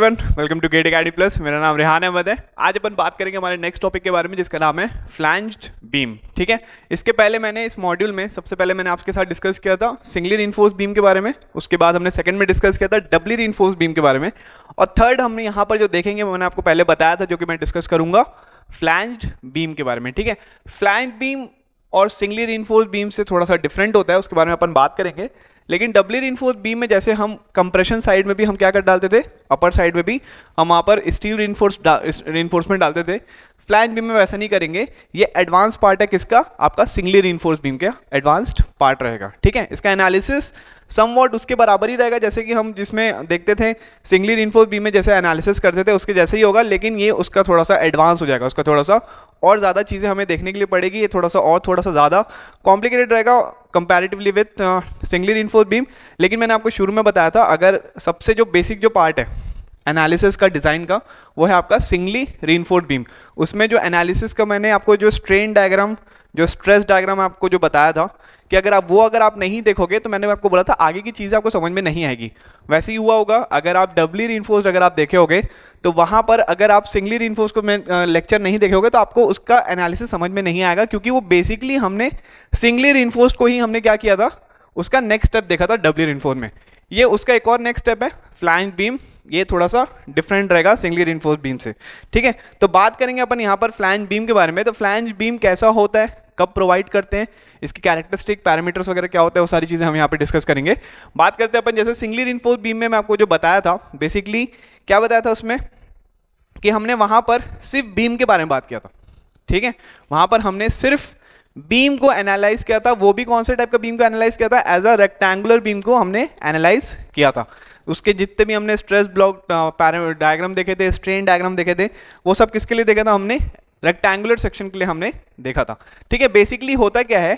everyone welcome to gate Gaadi plus मेरा नाम रेहान अहमद है आज अपन बात करेंगे हमारे नेक्स्ट टॉपिक के बारे में जिसका नाम है फ्लैंज्ड बीम ठीक है इसके पहले मैंने इस मॉड्यूल में सबसे पहले मैंने आपके साथ डिस्कस किया था सिंगली रिनफोर्स बीम के बारे में उसके बाद हमने सेकंड में डिस्कस किया था डबली रिनफोर्स बीम के बारे में और थर्ड हमने यहाँ पर जो देखेंगे मैंने आपको पहले बताया था जो कि मैं डिस्कस करूंगा फ्लैंज्ड बीम के बारे में ठीक है फ्लैंज बीम और सिंगली रिनफोर्स बीम से थोड़ा सा डिफरेंट होता है उसके बारे में अपन बात करेंगे लेकिन डबली रिनफोर्स बीम में जैसे हम कंप्रेशन साइड में भी हम क्या कर डालते थे अपर साइड में भी हम वहाँ पर स्टील रिनफोर्स रिनफोर्समेंट डालते थे फ्लैंज बीम में वैसा नहीं करेंगे ये एडवांस पार्ट है किसका आपका सिंगली रीनफोर्स बीम का एडवांस्ड पार्ट रहेगा ठीक है इसका एनालिसिस समवॉट उसके बराबर ही रहेगा जैसे कि हम जिसमें देखते थे सिंगली रीनफोर्स बीम में जैसे एनालिसिस करते थे उसके जैसे ही होगा लेकिन ये उसका थोड़ा सा एडवांस हो जाएगा उसका थोड़ा सा और ज़्यादा चीज़ें हमें देखने के लिए पड़ेगी ये थोड़ा सा और थोड़ा सा ज़्यादा कॉम्प्लिकेटेड रहेगा comparatively with singly reinforce beam लेकिन मैंने आपको शुरू में बताया था अगर सबसे जो बेसिक जो पार्ट है एनालिसिस का डिज़ाइन का वो है आपका सिंगली रीनफोर्ड बीम उसमें जो एनालिसिस का मैंने आपको जो स्ट्रेन डायग्राम जो स्ट्रेस डायग्राम आपको जो बताया था कि अगर आप वो अगर आप नहीं देखोगे तो मैंने आपको बोला था आगे की चीज़ें आपको समझ में नहीं आएगी वैसे ही हुआ होगा अगर आप डबली रीनफोर्स अगर आप देखे होगे तो वहाँ पर अगर आप सिंगली रीनफोर्स को लेक्चर नहीं देखे होगे तो आपको उसका एनालिसिस समझ में नहीं आएगा क्योंकि वो बेसिकली हमने सिंगली रीनफोर्स को ही हमने क्या किया था उसका नेक्स्ट स्टेप देखा था डब्ल्यू रीनफोर्स में ये उसका एक और नेक्स्ट स्टेप है फ्लाइंग बीम ये थोड़ा सा डिफरेंट रहेगा सिंगली रिनफोर्स बीम से ठीक है तो बात करेंगे अपन यहाँ पर फ्लैंज बीम के बारे में तो फ्लैंज बीम कैसा होता है कब प्रोवाइड करते हैं इसके कैरेक्टरिस्टिक पैरामीटर्स वगैरह क्या होता है वो सारी चीज़ें हम यहाँ पर डिस्कस करेंगे बात करते हैं अपन जैसे सिंगली रिनफोर्स बीम में मैं आपको जो बताया था बेसिकली क्या बताया था उसमें कि हमने वहाँ पर सिर्फ बीम के बारे में बात किया था ठीक है वहाँ पर हमने सिर्फ बीम को एनालाइज किया था वो भी कौन से टाइप का बीम को एनालाइज किया था एज अ रेक्टेंगुलर बीम को हमने एनालाइज किया था उसके जितने भी हमने स्ट्रेस ब्लॉक डायग्राम देखे थे स्ट्रेन डायग्राम देखे थे वो सब किसके लिए देखा था हमने रेक्टेंगुलर सेक्शन के लिए हमने देखा था ठीक है बेसिकली होता क्या है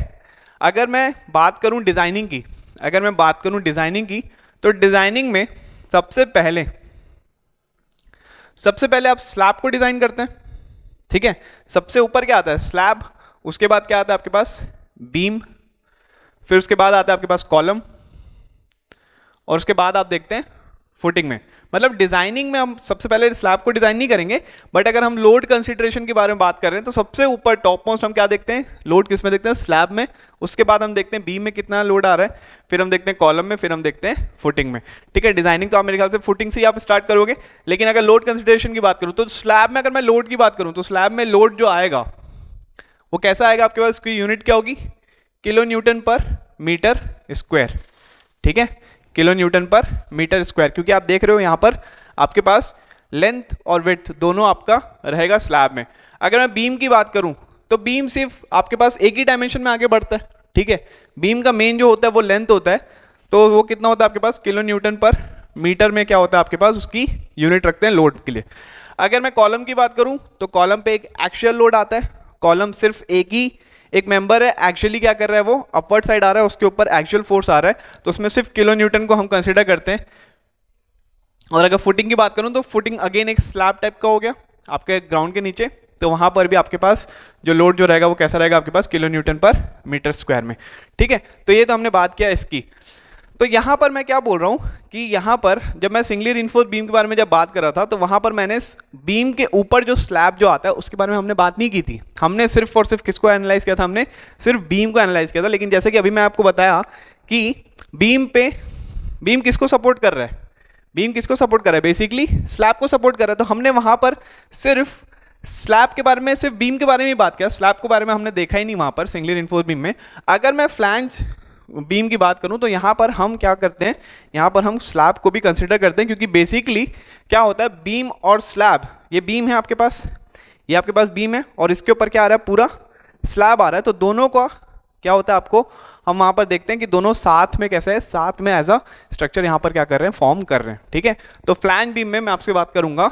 अगर मैं बात करूँ डिज़ाइनिंग की अगर मैं बात करूँ डिज़ाइनिंग की तो डिज़ाइनिंग में सबसे पहले सबसे पहले आप स्लैब को डिज़ाइन करते हैं ठीक है सबसे ऊपर क्या आता है स्लैब उसके बाद क्या आता है आपके पास बीम फिर उसके बाद आता है आपके पास कॉलम और उसके बाद आप देखते हैं फुटिंग में मतलब डिजाइनिंग में हम सबसे पहले स्लैब को डिजाइन नहीं करेंगे बट अगर हम लोड कंसिडरेशन के बारे में बात कर रहे हैं तो सबसे ऊपर टॉप मोस्ट हम क्या देखते हैं लोड किस में देखते हैं स्लैब में उसके बाद हम देखते हैं बीम में कितना लोड आ रहा है फिर हम देखते हैं कॉलम में फिर हम देखते हैं फुटिंग में ठीक है डिजाइनिंग तो आप मेरे ख्याल से फुटिंग से ही आप स्टार्ट करोगे लेकिन अगर लोड कंसिडरेशन की बात करूँ तो स्लैब में अगर मैं लोड की बात करूँ तो स्लैब में लोड जो आएगा वो कैसा आएगा आपके पास उसकी यूनिट क्या होगी kilo newton per metre square ठीक है kilo newton per metre square क्योंकि आप देख रहे हो यहाँ पर आपके पास लेंथ और विथ दोनों आपका रहेगा स्लैब में अगर मैं बीम की बात करूँ तो बीम सिर्फ आपके पास एक ही डायमेंशन में आगे बढ़ता है ठीक है बीम का मेन जो होता है वो लेंथ होता है तो वो कितना होता है आपके पास किलो न्यूटन पर मीटर में क्या होता है आपके पास उसकी यूनिट रखते हैं लोड के लिए अगर मैं कॉलम की बात करूँ तो कॉलम पे एक एक्चुअल लोड आता है कॉलम सिर्फ एक ही एक मेंबर है एक्चुअली क्या कर रहा है वो अपवर्ड साइड आ रहा है उसके ऊपर एक्चुअल फोर्स आ रहा है तो उसमें सिर्फ किलो न्यूटन को हम कंसिडर करते हैं और अगर फुटिंग की बात करूँ तो फुटिंग अगेन एक स्लैब टाइप का हो गया आपके ग्राउंड के नीचे तो वहाँ पर भी आपके पास जो लोड जो रहेगा वो कैसा रहेगा आपके पास kilo newton per metre square में ठीक है तो ये तो हमने बात किया इसकी तो यहाँ पर मैं क्या बोल रहा हूँ कि यहाँ पर जब मैं सिंगली रिनफोर्स बीम के बारे में जब बात कर रहा था तो वहाँ पर मैंने बीम के ऊपर जो स्लैब जो आता है उसके बारे में हमने बात नहीं की थी हमने सिर्फ और सिर्फ किसको एनालाइज किया था हमने सिर्फ बीम को एनालाइज किया था लेकिन जैसे कि अभी मैं आपको बताया कि बीम पे बीम किसको सपोर्ट कर रहा है बीम किसको सपोर्ट कर रहा है बेसिकली स्लैब को सपोर्ट कर रहा है तो हमने वहाँ पर सिर्फ स्लैब के बारे में सिर्फ बीम के बारे में ही बात किया स्लैब के बारे में हमने देखा ही नहीं वहाँ पर सिंगली रिनफोर्स बीम में अगर मैं फ्लैंज बीम की बात करूँ तो यहाँ पर हम क्या करते हैं यहाँ पर हम स्लैब को भी कंसिडर करते हैं क्योंकि बेसिकली क्या होता है बीम और स्लैब ये बीम है आपके पास ये आपके पास बीम है और इसके ऊपर क्या आ रहा है पूरा स्लैब आ रहा है तो दोनों का क्या होता है आपको हम वहाँ पर देखते हैं कि दोनों साथ में कैसे है साथ में एज अ स्ट्रक्चर यहाँ पर क्या कर रहे हैं फॉर्म कर रहे हैं ठीक है तो फ्लैंज बीम में मैं आपसे बात करूँगा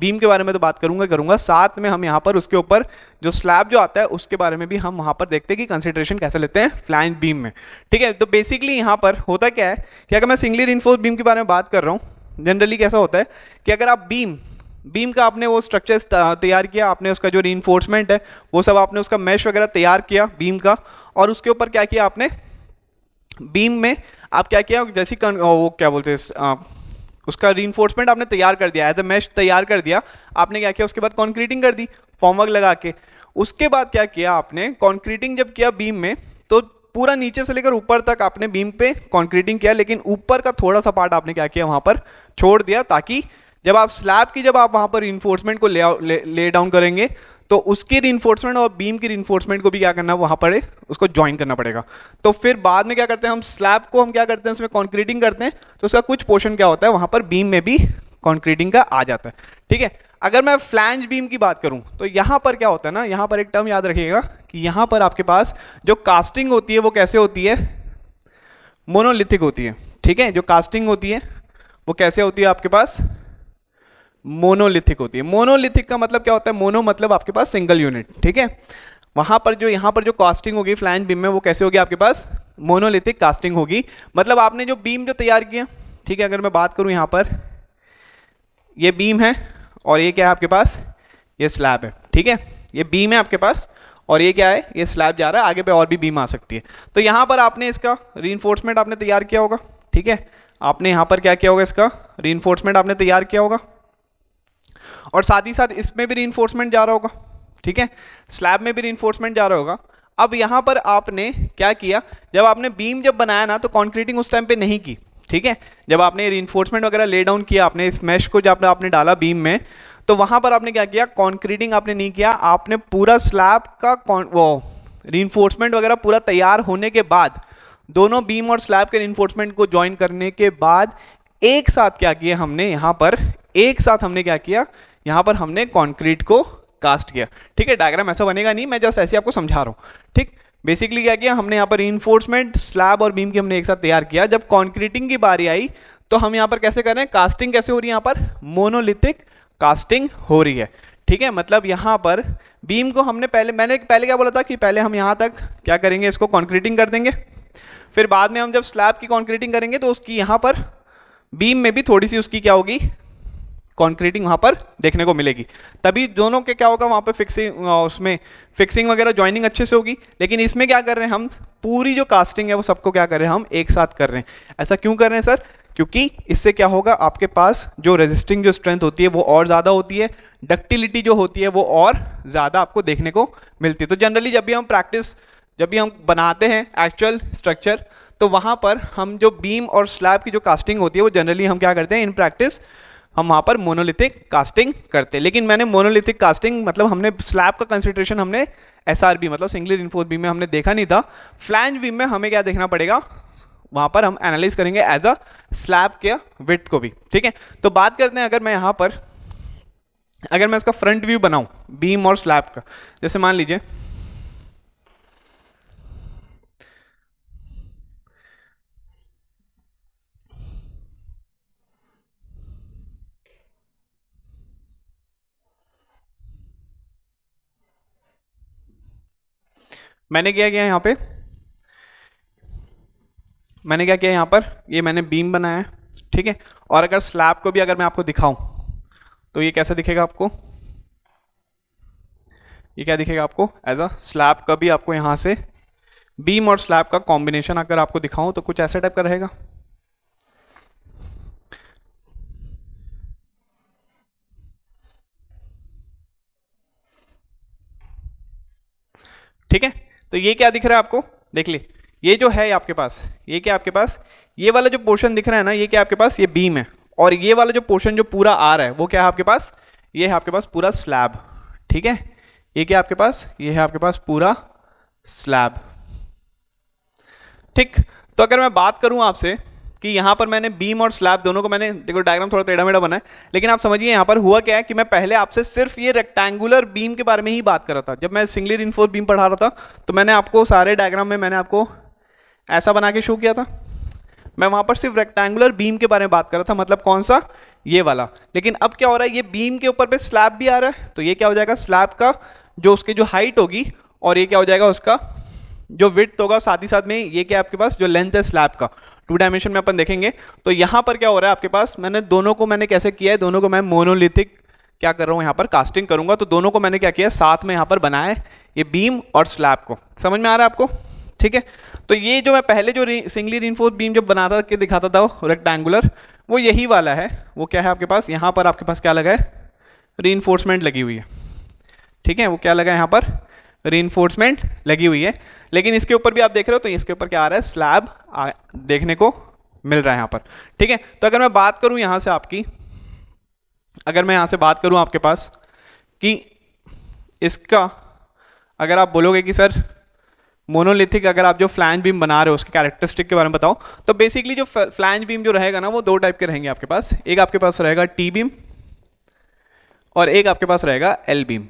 बीम के बारे में तो बात करूंगा करूंगा साथ में हम यहाँ पर उसके ऊपर जो स्लैब जो आता है उसके बारे में भी हम वहाँ पर देखते हैं कि कंसिड्रेशन कैसे लेते हैं फ्लाइन बीम में ठीक है तो बेसिकली यहाँ पर होता क्या है कि अगर मैं सिंगली रिनफोर्स बीम के बारे में बात कर रहा हूँ जनरली कैसा होता है कि अगर आप बीम बीम का आपने वो स्ट्रक्चर तैयार किया आपने उसका जो री है वो सब आपने उसका मैश वगैरह तैयार किया बीम का और उसके ऊपर क्या किया आपने बीम में आप क्या किया जैसी वो क्या बोलते हैं उसका रीइन्फोर्समेंट आपने तैयार कर दिया एज अ मैश तैयार कर दिया आपने क्या किया उसके बाद कॉन्क्रीटिंग कर दी फॉर्मवर्क लगा के उसके बाद क्या किया आपने कॉन्क्रीटिंग जब किया बीम में तो पूरा नीचे से लेकर ऊपर तक आपने बीम पे कॉन्क्रीटिंग किया लेकिन ऊपर का थोड़ा सा पार्ट आपने क्या किया वहाँ पर छोड़ दिया ताकि जब आप स्लैब की जब आप वहाँ पर इन्फोर्समेंट को ले ले, ले डाउन करेंगे तो उसकी रिन्फोर्समेंट और बीम की रिन्फोर्समेंट को भी क्या करना है वहाँ पर उसको ज्वाइन करना पड़ेगा तो फिर बाद में क्या करते हैं हम स्लैब को हम क्या करते हैं उसमें कॉन्क्रीटिंग करते हैं तो उसका कुछ पोर्शन क्या होता है वहाँ पर बीम में भी कॉन्क्रीटिंग का आ जाता है ठीक है अगर मैं फ्लैंज बीम की बात करूं तो यहाँ पर क्या होता है ना यहाँ पर एक टर्म याद रखिएगा कि यहाँ पर आपके पास जो कास्टिंग होती है वो कैसे होती है मोनोलिथिक होती है ठीक है जो कास्टिंग होती है वो कैसे होती है आपके पास मोनोलिथिक होती है मोनोलिथिक का मतलब क्या होता है मोनो मतलब आपके पास सिंगल यूनिट ठीक है वहां पर जो यहाँ पर जो कास्टिंग होगी फ्लैंज बीम में वो कैसे होगी आपके पास मोनोलिथिक कास्टिंग होगी मतलब आपने जो बीम जो तैयार किया ठीक है अगर मैं बात करूँ यहाँ पर ये बीम है और ये क्या है आपके पास ये स्लैब है ठीक है ये बीम है आपके पास और ये क्या है ये स्लैब जा रहा है आगे पे और भी बीम आ सकती है तो यहाँ पर आपने इसका री आपने तैयार किया होगा ठीक है आपने यहाँ पर क्या किया होगा इसका री आपने तैयार किया होगा और साथ ही साथ इसमें भी री जा रहा होगा ठीक है स्लैब में भी री जा रहा होगा अब यहाँ पर आपने क्या किया जब आपने बीम जब बनाया ना तो कॉन्क्रीटिंग उस टाइम पर नहीं की ठीक है जब आपने री वगैरह ले डाउन किया आपने इस मैश को जब आपने डाला बीम में तो वहाँ पर आपने क्या किया कॉन्क्रीटिंग आपने नहीं किया आपने पूरा स्लैब का वो री वगैरह पूरा तैयार होने के बाद दोनों बीम और स्लैब के इन्फोर्समेंट को ज्वाइन करने के बाद एक साथ क्या किया हमने यहाँ पर एक साथ हमने क्या किया यहाँ पर हमने कॉन्क्रीट को कास्ट किया ठीक है डायग्राम ऐसा बनेगा नहीं मैं जस्ट ऐसे आपको समझा रहा हूँ ठीक बेसिकली क्या किया हमने यहाँ पर इन्फोर्समेंट स्लैब और बीम की हमने एक साथ तैयार किया जब कॉन्क्रीटिंग की बारी आई तो हम यहाँ पर कैसे कर रहे हैं कास्टिंग कैसे हो रही है यहाँ पर मोनोलिथिक कास्टिंग हो रही है ठीक है मतलब यहाँ पर बीम को हमने पहले मैंने पहले क्या बोला था कि पहले हम यहाँ तक क्या करेंगे इसको कॉन्क्रीटिंग कर देंगे फिर बाद में हम जब स्लैब की कॉन्क्रीटिंग करेंगे तो उसकी यहाँ पर बीम में भी थोड़ी सी उसकी क्या होगी कॉन्क्रीटिंग वहाँ पर देखने को मिलेगी तभी दोनों के क्या होगा वहाँ पर फिक्सिंग उसमें फिक्सिंग वगैरह ज्वाइनिंग अच्छे से होगी लेकिन इसमें क्या कर रहे हैं हम पूरी जो कास्टिंग है वो सबको क्या कर रहे हैं हम एक साथ कर रहे हैं ऐसा क्यों कर रहे हैं सर क्योंकि इससे क्या होगा आपके पास जो रेजिस्टिंग जो स्ट्रेंथ होती है वो और ज़्यादा होती है डक्टिलिटी जो होती है वो और ज़्यादा आपको देखने को मिलती है तो जनरली जब भी हम प्रैक्टिस जब भी हम बनाते हैं एक्चुअल स्ट्रक्चर तो वहाँ पर हम जो बीम और स्लैब की जो कास्टिंग होती है वो जनरली हम क्या करते हैं इन प्रैक्टिस हम वहाँ पर मोनोलिथिक कास्टिंग करते लेकिन मैंने मोनोलिथिक कास्टिंग मतलब हमने स्लैब का कंसिड्रेशन हमने एस मतलब सिंगल इनफोर्स बीम में हमने देखा नहीं था फ्लैंज बीम में हमें क्या देखना पड़ेगा वहाँ पर हम एनालाइज करेंगे एज अ स्लैब के विथ को भी ठीक है तो बात करते हैं अगर मैं यहाँ पर अगर मैं इसका फ्रंट व्यू बनाऊँ बीम और स्लैब का जैसे मान लीजिए मैंने क्या किया यहाँ पे मैंने क्या किया यहाँ पर ये मैंने बीम बनाया है ठीक है और अगर स्लैब को भी अगर मैं आपको दिखाऊं तो ये कैसे दिखेगा आपको ये क्या दिखेगा आपको एज अ स्लैब का भी आपको यहाँ से बीम और स्लैब का कॉम्बिनेशन अगर आपको दिखाऊं तो कुछ ऐसे टाइप का रहेगा ठीक है तो ये क्या दिख रहा है आपको देख ली ये जो है आपके पास ये क्या आपके पास ये वाला जो पोर्शन दिख रहा है ना ये क्या आपके पास ये बीम है और ये वाला जो पोर्शन जो पूरा आ रहा है वो क्या है आपके पास ये है आपके पास पूरा स्लैब ठीक है ये क्या आपके पास ये है आपके पास पूरा स्लैब ठीक तो अगर मैं बात करूं आपसे कि यहाँ पर मैंने बीम और स्लैब दोनों को मैंने देखो डायग्राम थोड़ा टेढ़ा मेढ़ा बनाया लेकिन आप समझिए यहाँ पर हुआ क्या है कि मैं पहले आपसे सिर्फ ये रेक्टेंगुलर बीम के बारे में ही बात कर रहा था जब मैं सिंगली इनफोर बीम पढ़ा रहा था तो मैंने आपको सारे डायग्राम में मैंने आपको ऐसा बना के शो किया था मैं वहाँ पर सिर्फ रेक्टेंगुलर बीम के बारे में बात कर रहा था मतलब कौन सा ये वाला लेकिन अब क्या हो रहा है ये बीम के ऊपर पे स्लैब भी आ रहा है तो ये क्या हो जाएगा स्लैब का जो उसकी जो हाइट होगी और ये क्या हो जाएगा उसका जो विथ होगा साथ ही साथ में ये क्या आपके पास जो लेंथ है स्लैब का टू डायमेंशन में अपन देखेंगे तो यहाँ पर क्या हो रहा है आपके पास मैंने दोनों को मैंने कैसे किया है दोनों को मैं मोनोलिथिक क्या कर रहा हूँ यहाँ पर कास्टिंग करूँगा तो दोनों को मैंने क्या किया साथ में यहाँ पर बनाया है ये बीम और स्लैब को समझ में आ रहा है आपको ठीक है तो ये जो मैं पहले जो सिंगली रिनफोर्स बीम जब बनाता के दिखाता था वो रेक्टेंगुलर वो यही वाला है वो क्या है आपके पास यहाँ पर आपके पास क्या लगा है रीइन्फोर्समेंट लगी हुई है ठीक है वो क्या लगा है यहाँ पर रीइन्फोर्समेंट लगी हुई है लेकिन इसके ऊपर भी आप देख रहे हो तो इसके ऊपर क्या आ रहा है स्लैब देखने को मिल रहा है यहाँ पर ठीक है तो अगर मैं बात करूँ यहाँ से आपकी अगर मैं यहाँ से बात करूँ आपके पास कि इसका अगर आप बोलोगे कि सर मोनोलिथिक अगर आप जो फ्लैंज बीम बना रहे हो उसके कैरेक्टरिस्टिक के बारे में बताओ तो बेसिकली जो फ्लैंज बीम जो रहेगा ना वो दो टाइप के रहेंगे आपके पास एक आपके पास रहेगा टी बीम और एक आपके पास रहेगा एल बीम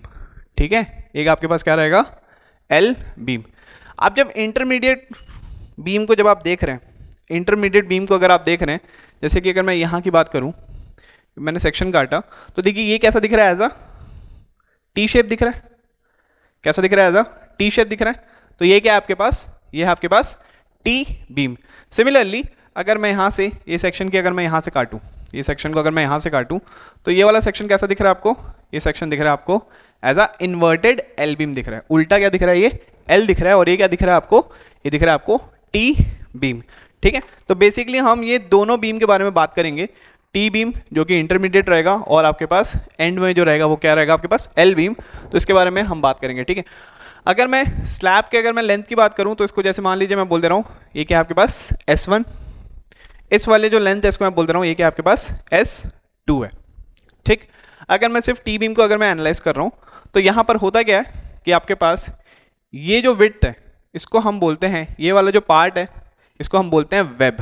ठीक है एक आपके पास क्या रहेगा एल बीम आप जब इंटरमीडिएट बीम को जब आप देख रहे हैं इंटरमीडिएट बीम को अगर आप देख रहे हैं जैसे कि अगर मैं यहाँ की बात करूँ मैंने सेक्शन काटा तो देखिए ये कैसा दिख रहा है एज अ टी शेप दिख रहा है कैसा दिख रहा है एज अ टी शेप दिख रहा है तो ये क्या है आपके पास ये है आपके पास टी बीम सिमिलरली अगर मैं यहाँ से ये सेक्शन की अगर मैं यहाँ से काटूँ ये सेक्शन को अगर मैं यहाँ से काटूँ तो ये वाला सेक्शन कैसा दिख रहा है आपको ये सेक्शन दिख रहा है आपको as a inverted L beam दिख रहा है उल्टा क्या दिख रहा है ये एल दिख रहा है और ये क्या दिख रहा है आपको ये दिख रहा है आपको टी बीम ठीक है तो बेसिकली हम ये दोनों बीम के बारे में बात करेंगे टी बीम जो कि इंटरमीडिएट रहेगा और आपके पास एंड में जो रहेगा वो क्या रहेगा आपके पास एल बीम तो इसके बारे में हम बात करेंगे ठीक है अगर मैं स्लैब के अगर मैं लेंथ की बात करूं तो इसको जैसे मान लीजिए मैं बोल दे रहा हूँ ये क्या आपके पास एस वन इस वाले जो लेंथ है इसको मैं बोल दे रहा हूँ ये क्या आपके पास एस टू है ठीक अगर मैं सिर्फ टी बीम को अगर मैं एनालाइज कर रहा हूँ तो यहाँ पर होता क्या है कि आपके पास ये जो विथ है इसको हम बोलते हैं ये वाला जो पार्ट है इसको हम बोलते हैं वेब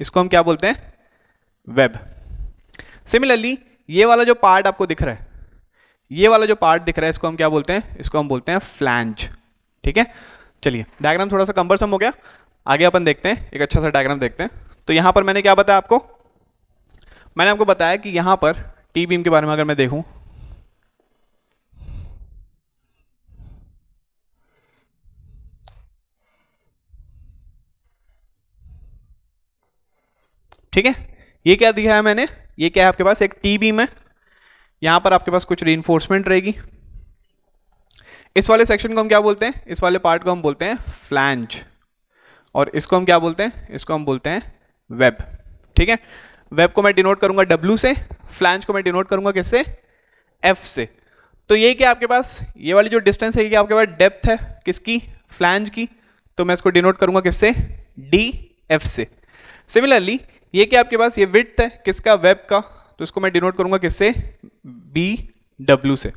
इसको हम क्या बोलते हैं वेब सिमिलरली ये वाला जो पार्ट आपको दिख रहा है ये वाला जो पार्ट दिख रहा है इसको हम क्या बोलते हैं इसको हम बोलते हैं फ्लैंज ठीक है चलिए डायग्राम थोड़ा सा कंबरसम हो गया आगे अपन देखते हैं एक अच्छा सा डायग्राम देखते हैं तो यहाँ पर मैंने क्या बताया आपको मैंने आपको बताया कि यहाँ पर टी बीम के बारे में अगर मैं देखूँ ठीक है ये क्या दिया है मैंने ये क्या है आपके पास एक टी बीम है यहां पर आपके पास कुछ री रहेगी इस वाले सेक्शन को हम क्या बोलते हैं इस वाले पार्ट को हम बोलते हैं फ्लैंज और इसको हम क्या बोलते हैं इसको हम बोलते हैं वेब ठीक है वेब को मैं डिनोट करूंगा डब्ल्यू से फ्लैंज को मैं डिनोट करूंगा किससे एफ से तो ये क्या आपके पास ये वाली जो डिस्टेंस है ये आपके पास डेप्थ है किसकी फ्लैंज की तो मैं इसको डिनोट करूंगा किससे डी एफ से सिमिलरली ये क्या आपके पास ये विथ है किसका वेब का तो इसको मैं डिनोट करूंगा किससे बी डब्ल्यू से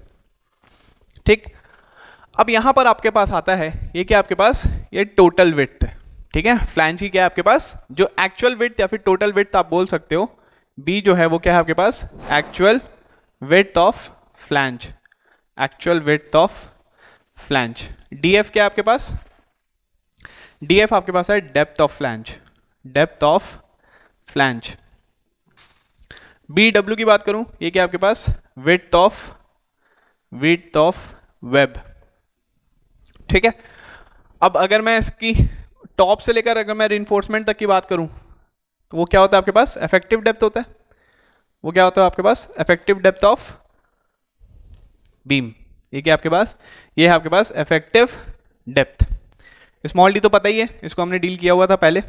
ठीक अब यहां पर आपके पास आता है ये क्या आपके पास ये टोटल विथ है ठीक है फ्लैंज की क्या है आपके पास जो एक्चुअल विथ या फिर टोटल विथ आप बोल सकते हो बी जो है वो क्या है आपके पास actual width of flange actual width of flange D F क्या है आपके पास डी एफ आपके पास है depth of flange depth of flange B W की बात करूं ये क्या आपके पास width of width of web ठीक है अब अगर मैं इसकी टॉप से लेकर अगर मैं रिन्फोर्समेंट तक की बात करूं तो वो क्या होता है आपके पास इफेक्टिव डेप्थ होता है वो क्या होता है आपके पास इफेक्टिव डेप्थ ऑफ बीम ये क्या आपके पास ये है आपके पास इफेक्टिव डेप्थ स्मॉल डी तो पता ही है इसको हमने डील किया हुआ था पहले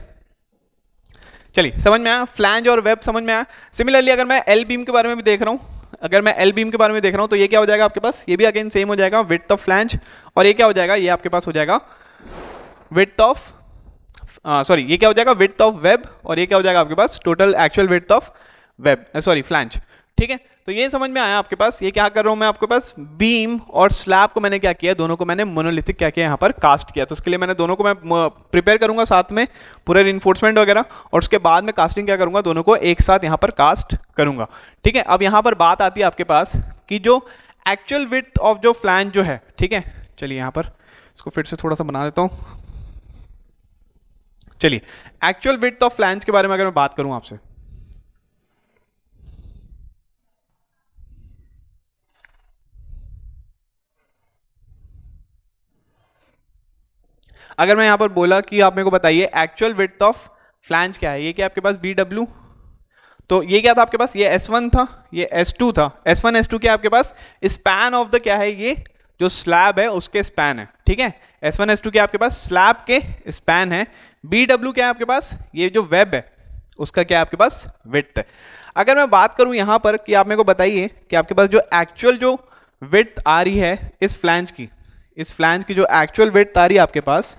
चलिए समझ में आया फ्लैंज और वेब समझ में आया सिमिलरली अगर मैं एल बीम के बारे में भी देख रहा हूँ अगर मैं एल बीम के बारे में देख रहा हूँ तो ये क्या हो जाएगा आपके पास ये भी अगेन सेम हो जाएगा विथ ऑफ फ्लैंज और ये क्या हो जाएगा ये आपके पास हो जाएगा विथ ऑफ सॉरी ये क्या हो जाएगा विथ ऑफ वेब और ये क्या हो जाएगा आपके पास total actual width of web sorry flange ठीक है तो ये समझ में आया आपके पास ये क्या कर रहा हूं मैं आपके पास बीम और स्लैब को मैंने क्या किया दोनों को मैंने मोनोलिथिक क्या किया यहाँ पर कास्ट किया तो उसके लिए मैंने दोनों को मैं प्रिपेयर करूंगा साथ में पूरे इन्फोर्समेंट वगैरह और उसके बाद में कास्टिंग क्या करूंगा दोनों को एक साथ यहाँ पर कास्ट करूंगा ठीक है अब यहाँ पर बात आती है आपके पास कि जो एक्चुअल विथ ऑफ जो फ्लैन जो है ठीक है चलिए यहाँ पर इसको फिर से थोड़ा सा बना देता हूँ चलिए एक्चुअल विथ ऑफ फ्लैंज के बारे में अगर मैं बात करूँ आपसे अगर मैं यहाँ पर बोला कि आप मेरे को बताइए एक्चुअल विथ ऑफ फ्लैंज क्या है ये क्या आपके पास बी डब्ल्यू तो ये क्या था आपके पास ये एस वन था ये एस टू था एस वन एस टू क्या आपके पास स्पैन ऑफ द क्या है ये जो स्लैब है उसके स्पैन है ठीक है एस वन एस टू क्या आपके पास स्लैब के स्पैन है बी डब्ल्यू क्या है आपके पास ये जो वेब है उसका क्या आपके पास विथ है अगर मैं बात करूं यहाँ पर कि आप मेरे को बताइए कि आपके पास जो एक्चुअल जो विथ आ रही है इस फ्लैंज की इस फ्लैंज की जो एक्चुअल विथ आ रही है आपके पास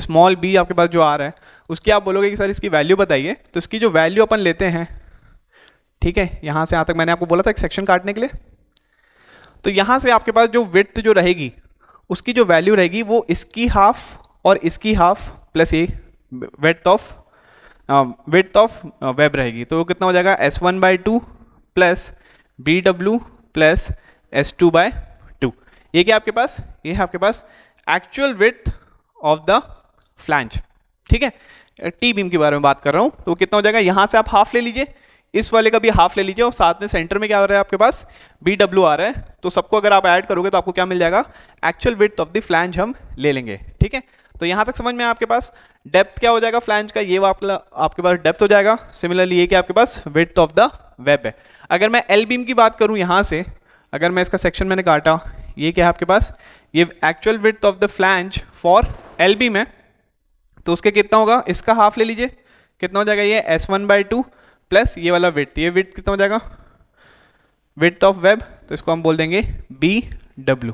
स्मॉल बी आपके पास जो आ रहा है उसकी आप बोलोगे कि सर इसकी वैल्यू बताइए तो इसकी जो वैल्यू अपन लेते हैं ठीक है यहाँ से यहाँ तक मैंने आपको बोला था एक सेक्शन काटने के लिए तो यहाँ से आपके पास जो विथ जो रहेगी उसकी जो वैल्यू रहेगी वो इसकी हाफ और इसकी हाफ प्लस ये width of width of web रहेगी तो कितना हो जाएगा S one by two plus B W plus S two by two ये क्या आपके पास ये है आपके पास actual width of the flange ठीक है टी बीम के बारे में बात कर रहा हूँ तो कितना हो जाएगा यहाँ से आप हाफ ले लीजिए इस वाले का भी हाफ ले लीजिए और साथ में सेंटर में क्या आ रहा है आपके पास बी डब्ल्यू आ रहा है तो सबको अगर आप ऐड करोगे तो आपको क्या मिल जाएगा actual width of the flange हम ले लेंगे ठीक है तो यहाँ तक समझ में आपके पास डेप्थ क्या हो जाएगा फ्लैंज का ये आपका आपके पास डेप्थ हो जाएगा सिमिलरली ये क्या आपके पास विथ ऑफ द वेब है अगर मैं एल बीम की बात करूँ यहाँ से अगर मैं इसका सेक्शन मैंने काटा ये क्या है आपके पास ये actual width of the flange for L में तो उसके कितना होगा इसका हाफ ले लीजिए कितना हो जाएगा ये S one by two plus ये वाला विथ ये विथ कितना हो जाएगा विथ ऑफ वेब तो इसको हम बोल देंगे बी डब्ल्यू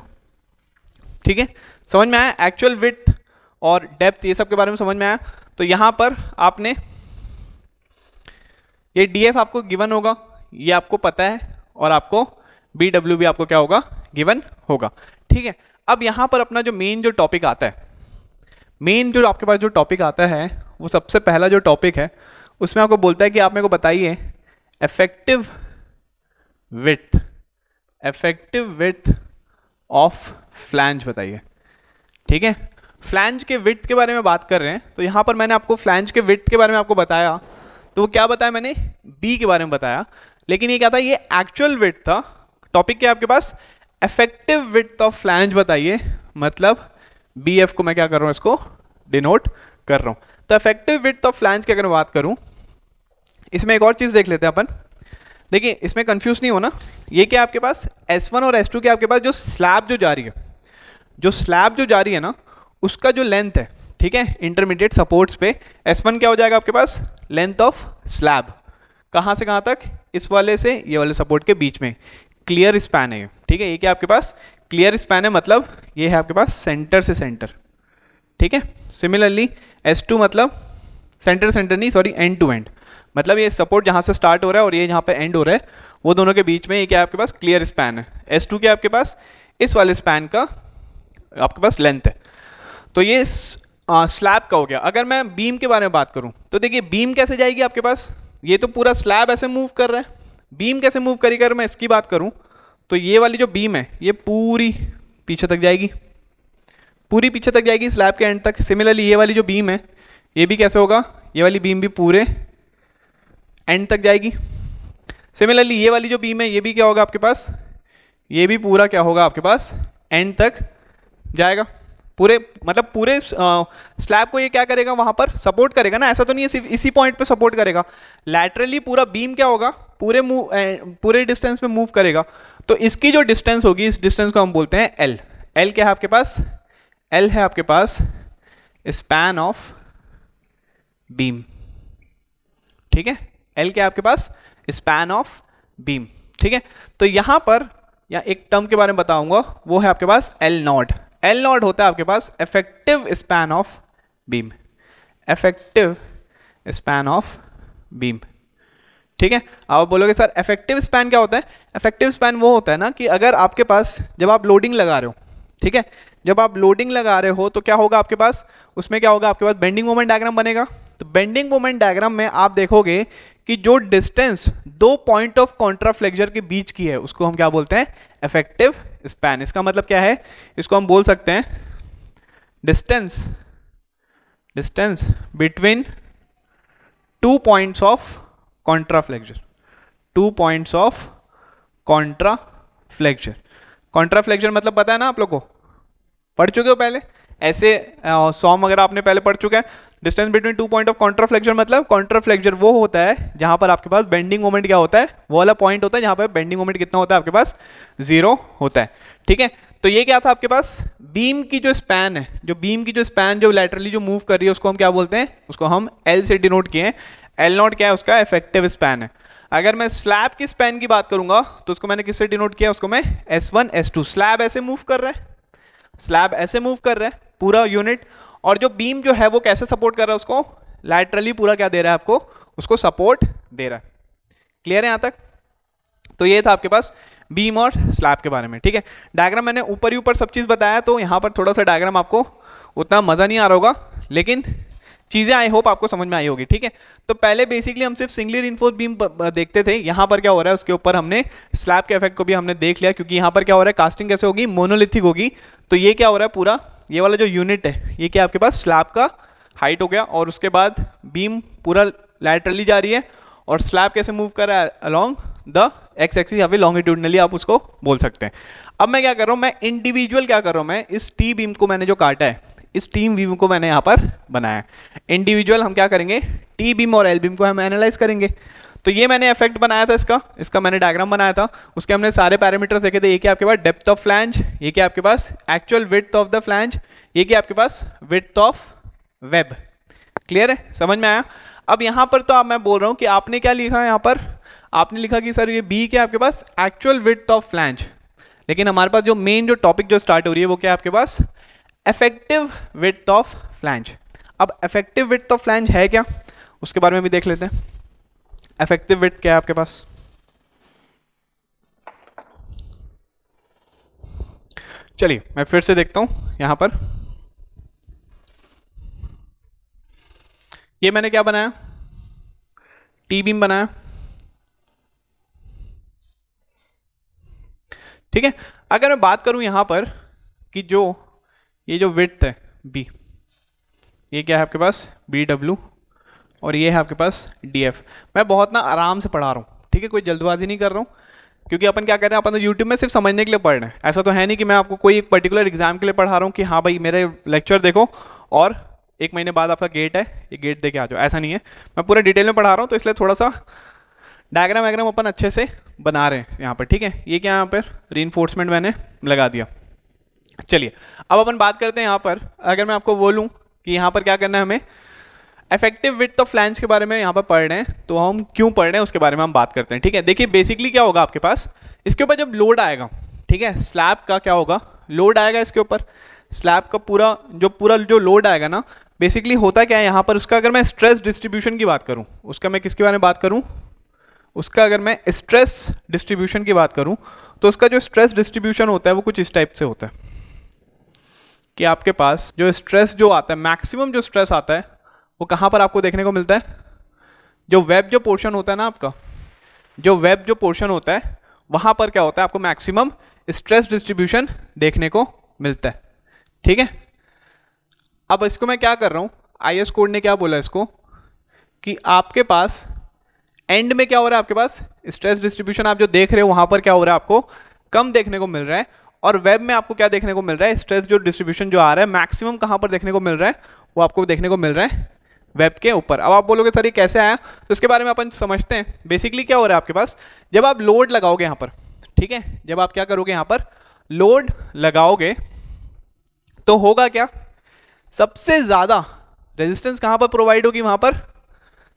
ठीक है समझ में आया एक्चुअल विथ और डेप्थ ये सब के बारे में समझ में आया तो यहां पर आपने ये डी एफ आपको गिवन होगा ये आपको पता है और आपको बी डब्ल्यू भी आपको क्या होगा गिवन होगा ठीक है अब यहाँ पर अपना जो मेन जो टॉपिक आता है मेन जो आपके पास जो टॉपिक आता है वो सबसे पहला जो टॉपिक है उसमें आपको बोलता है कि आप मेरे को बताइए effective width effective width of flange बताइए ठीक है फ्लैंज के विथ के बारे में बात कर रहे हैं तो यहाँ पर मैंने आपको फ्लैंज के विथ के बारे में आपको बताया तो वो क्या बताया मैंने बी के बारे में बताया लेकिन ये क्या था ये एक्चुअल विथ था टॉपिक क्या आपके पास इफेक्टिव विथ ऑफ फ्लैंज बताइए मतलब बी एफ को मैं क्या कर रहा हूं इसको डिनोट कर रहा हूं तो इफेक्टिव विथ ऑफ फ्लैंज की अगर बात करूं इसमें एक और चीज़ देख लेते हैं अपन देखिए इसमें कंफ्यूज नहीं होना ये क्या आपके पास S1 और S2 के आपके पास जो स्लैब जो जा रही है जो स्लैब जो जा रही है ना उसका जो लेंथ है ठीक है इंटरमीडिएट सपोर्ट्स पे S1 क्या हो जाएगा आपके पास लेंथ ऑफ स्लैब कहाँ से कहाँ तक इस वाले से ये वाले सपोर्ट के बीच में क्लियर स्पैन है ठीक है ये क्या आपके पास क्लियर स्पैन है मतलब ये है आपके पास सेंटर से सेंटर ठीक है सिमिलरली एस टू मतलब सेंटर सेंटर नहीं सॉरी एंड टू एंड मतलब ये सपोर्ट जहाँ से स्टार्ट हो रहा है और ये जहाँ पे एंड हो रहा है वो दोनों के बीच में ये क्या आपके पास क्लियर स्पैन है एस टू क्या आपके पास इस वाले स्पैन का आपके पास लेंथ है तो ये स्लैब का हो गया अगर मैं बीम के बारे में बात करूँ तो देखिए बीम कैसे जाएगी आपके पास ये तो पूरा स्लैब ऐसे मूव कर रहा है बीम कैसे मूव करी अगर मैं इसकी बात करूं तो ये वाली जो बीम है ये पूरी पीछे तक जाएगी पूरी पीछे तक जाएगी स्लैब के एंड तक सिमिलरली ये वाली जो बीम है ये भी कैसे होगा ये वाली बीम भी पूरे एंड तक जाएगी सिमिलरली ये वाली जो बीम है ये भी क्या होगा आपके पास ये भी पूरा क्या होगा आपके पास एंड तक जाएगा पूरे मतलब पूरे स्लैब को ये क्या करेगा वहां पर सपोर्ट करेगा ना ऐसा तो नहीं है सिर्फ इसी पॉइंट पे सपोर्ट करेगा लैटरली पूरा बीम क्या होगा पूरे मूव पूरे डिस्टेंस पे मूव करेगा तो इसकी जो डिस्टेंस होगी इस डिस्टेंस को हम बोलते हैं एल एल क्या है आपके पास एल है आपके पास स्पैन ऑफ बीम ठीक है एल क्या है आपके पास स्पैन ऑफ बीम ठीक है तो यहां पर या एक टर्म के बारे में बताऊंगा वो है आपके पास एल नॉट एल नॉट होता है आपके पास effective span of beam effective span of beam ठीक है आप बोलोगे सर इफेक्टिव स्पैन क्या होता है इफेक्टिव स्पैन वो होता है ना कि अगर आपके पास जब आप लोडिंग लगा रहे हो ठीक है जब आप लोडिंग लगा रहे हो तो क्या होगा आपके पास उसमें क्या होगा आपके पास बेंडिंग मोमेंट डायग्राम बनेगा तो बेंडिंग मोमेंट डायग्राम में आप देखोगे कि जो डिस्टेंस दो पॉइंट ऑफ कॉन्ट्राफ्लेक्चर के बीच की है उसको हम क्या बोलते हैं इफेक्टिव स्पैन इसका मतलब क्या है इसको हम बोल सकते हैं distance distance between two points of contraflexure two points of contraflexure contraflexure मतलब पता है ना आप लोग को पढ़ चुके हो पहले ऐसे सॉम वगैरह आपने पहले पढ़ चुके हैं distance between two point of contraflexure मतलब कॉन्ट्राफ्लेक्चर वो होता है जहां पर आपके पास बेंडिंग मोमेंट क्या होता है वो वाला पॉइंट होता है जहां पर बेंडिंग मोमेंट कितना होता है आपके पास जीरो होता है ठीक है तो ये क्या था आपके पास बीम की जो स्पैन है जो बीम की जो स्पैन जो लेटरली जो मूव कर रही है उसको हम क्या बोलते हैं उसको हम एल से डिनोट किए हैं एल नॉट क्या है उसका इफेक्टिव स्पैन है अगर मैं स्लैब की स्पैन की बात करूंगा तो उसको मैंने किससे डिनोट किया उसको मैं S one S two slab ऐसे मूव कर रहा है स्लैब ऐसे मूव कर रहा है पूरा यूनिट और जो बीम जो है वो कैसे सपोर्ट कर रहा है उसको लैटरली पूरा क्या दे रहा है आपको उसको सपोर्ट दे रहा है क्लियर है यहाँ तक तो ये था आपके पास बीम और स्लैब के बारे में ठीक है डायग्राम मैंने ऊपर ही ऊपर सब चीज़ बताया तो यहाँ पर थोड़ा सा डायग्राम आपको उतना मज़ा नहीं आ रहा होगा लेकिन चीज़ें आई होप आपको समझ में आई होगी ठीक है तो पहले बेसिकली हम सिर्फ सिंगली रिनफोर्स बीम देखते थे यहाँ पर क्या हो रहा है उसके ऊपर हमने स्लैब के इफेक्ट को भी हमने देख लिया क्योंकि यहाँ पर क्या हो रहा है कास्टिंग कैसे होगी मोनोलिथिक होगी तो ये क्या हो रहा है पूरा ये वाला जो यूनिट है ये क्या आपके पास स्लैब का हाइट हो गया और उसके बाद बीम पूरा लैटरली जा रही है और स्लैब कैसे मूव कर रहा है अलॉन्ग द एक्स एक्सिस या फिर लॉन्गिट्यूडनली आप उसको बोल सकते हैं अब मैं क्या कर रहा हूँ मैं इंडिविजुअल क्या कर रहा हूँ मैं इस टी बीम को मैंने जो काटा है इस टीम बीम को मैंने यहाँ पर बनाया है इंडिविजुअल हम क्या करेंगे टी बीम और एल बीम को हम एनालाइज करेंगे तो ये मैंने इफेक्ट बनाया था इसका इसका मैंने डायग्राम बनाया था उसके हमने सारे पैरामीटर्स देखे थे ये कि आपके पास डेप्थ ऑफ फ्लैंज ये क्या आपके पास actual width of the flange ये क्या आपके पास विथ ऑफ वेब क्लियर है समझ में आया अब यहाँ पर तो आप मैं बोल रहा हूँ कि आपने क्या लिखा है यहाँ पर आपने लिखा कि सर ये बी क्या आपके पास एक्चुअल विथ ऑफ फ्लैंज लेकिन हमारे पास जो मेन जो टॉपिक जो स्टार्ट हो रही है वो क्या है आपके पास इफेक्टिव विथ ऑफ फ्लैंज अब इफेक्टिव विथ ऑफ फ्लैंज है क्या उसके बारे में भी देख लेते हैं इफेक्टिव विथ क्या है आपके पास चलिए मैं फिर से देखता हूं यहां पर ये मैंने क्या बनाया टी बीम बनाया ठीक है अगर मैं बात करूं यहां पर कि जो ये जो विथ है बी ये क्या है आपके पास बी डब्ल्यू और ये है आपके पास डी मैं बहुत ना आराम से पढ़ा रहा हूँ ठीक है कोई जल्दबाजी नहीं कर रहा हूँ क्योंकि अपन क्या रहे हैं अपन तो यूट्यूब में सिर्फ समझने के लिए पढ़ रहे हैं ऐसा तो है नहीं कि मैं आपको कोई एक पर्टिकुलर एग्जाम के लिए पढ़ा रहा हूँ कि हाँ भाई मेरे लेक्चर देखो और एक महीने बाद आपका गेट है ये गेट दे के आ जाओ ऐसा नहीं है मैं पूरा डिटेल में पढ़ा रहा हूँ तो इसलिए थोड़ा सा डायग्राम वैग्राम अपन अच्छे से बना रहे हैं यहाँ पर ठीक है ये क्या यहाँ पर री मैंने लगा दिया चलिए अब अपन बात करते हैं यहाँ पर अगर मैं आपको बोलूँ कि यहाँ पर क्या करना है हमें इफेक्टिव विथ ऑफ फ्लैंज के बारे में यहाँ पर पढ़ रहे हैं तो हम क्यों पढ़ रहे हैं उसके बारे में हम बात करते हैं ठीक है देखिए बेसिकली क्या होगा आपके पास इसके ऊपर जब लोड आएगा ठीक है स्लैब का क्या होगा लोड आएगा इसके ऊपर स्लैब का पूरा जो पूरा जो लोड आएगा ना बेसिकली होता क्या है यहाँ पर उसका अगर मैं स्ट्रेस डिस्ट्रीब्यूशन की बात करूँ उसका मैं किसके बारे में बात करूँ उसका अगर मैं स्ट्रेस डिस्ट्रीब्यूशन की बात करूँ तो उसका जो स्ट्रेस डिस्ट्रीब्यूशन होता है वो कुछ इस टाइप से होता है कि आपके पास जो स्ट्रेस जो आता है मैक्सिमम जो स्ट्रेस आता है वो कहाँ पर आपको देखने को मिलता है जो वेब जो पोर्शन होता है ना आपका जो वेब जो पोर्शन होता है वहाँ पर क्या होता है आपको मैक्सिमम स्ट्रेस डिस्ट्रीब्यूशन देखने को मिलता है ठीक है अब इसको मैं क्या कर रहा हूँ आई एस कोड ने क्या बोला इसको कि आपके पास एंड में क्या हो रहा है आपके पास स्ट्रेस डिस्ट्रीब्यूशन आप जो देख रहे हो वहाँ पर क्या हो रहा है आपको कम देखने को मिल रहा है और वेब में आपको क्या देखने को मिल रहा है स्ट्रेस जो डिस्ट्रीब्यूशन जो आ रहा है मैक्सिमम कहाँ पर देखने को मिल रहा है वो आपको देखने को मिल रहा है वेब के ऊपर अब आप बोलोगे सर ये कैसे आया तो इसके बारे में अपन समझते हैं बेसिकली क्या हो रहा है आपके पास जब आप लोड लगाओगे यहाँ पर ठीक है जब आप क्या करोगे यहाँ पर लोड लगाओगे तो होगा क्या सबसे ज़्यादा रेजिस्टेंस कहाँ पर प्रोवाइड होगी वहाँ पर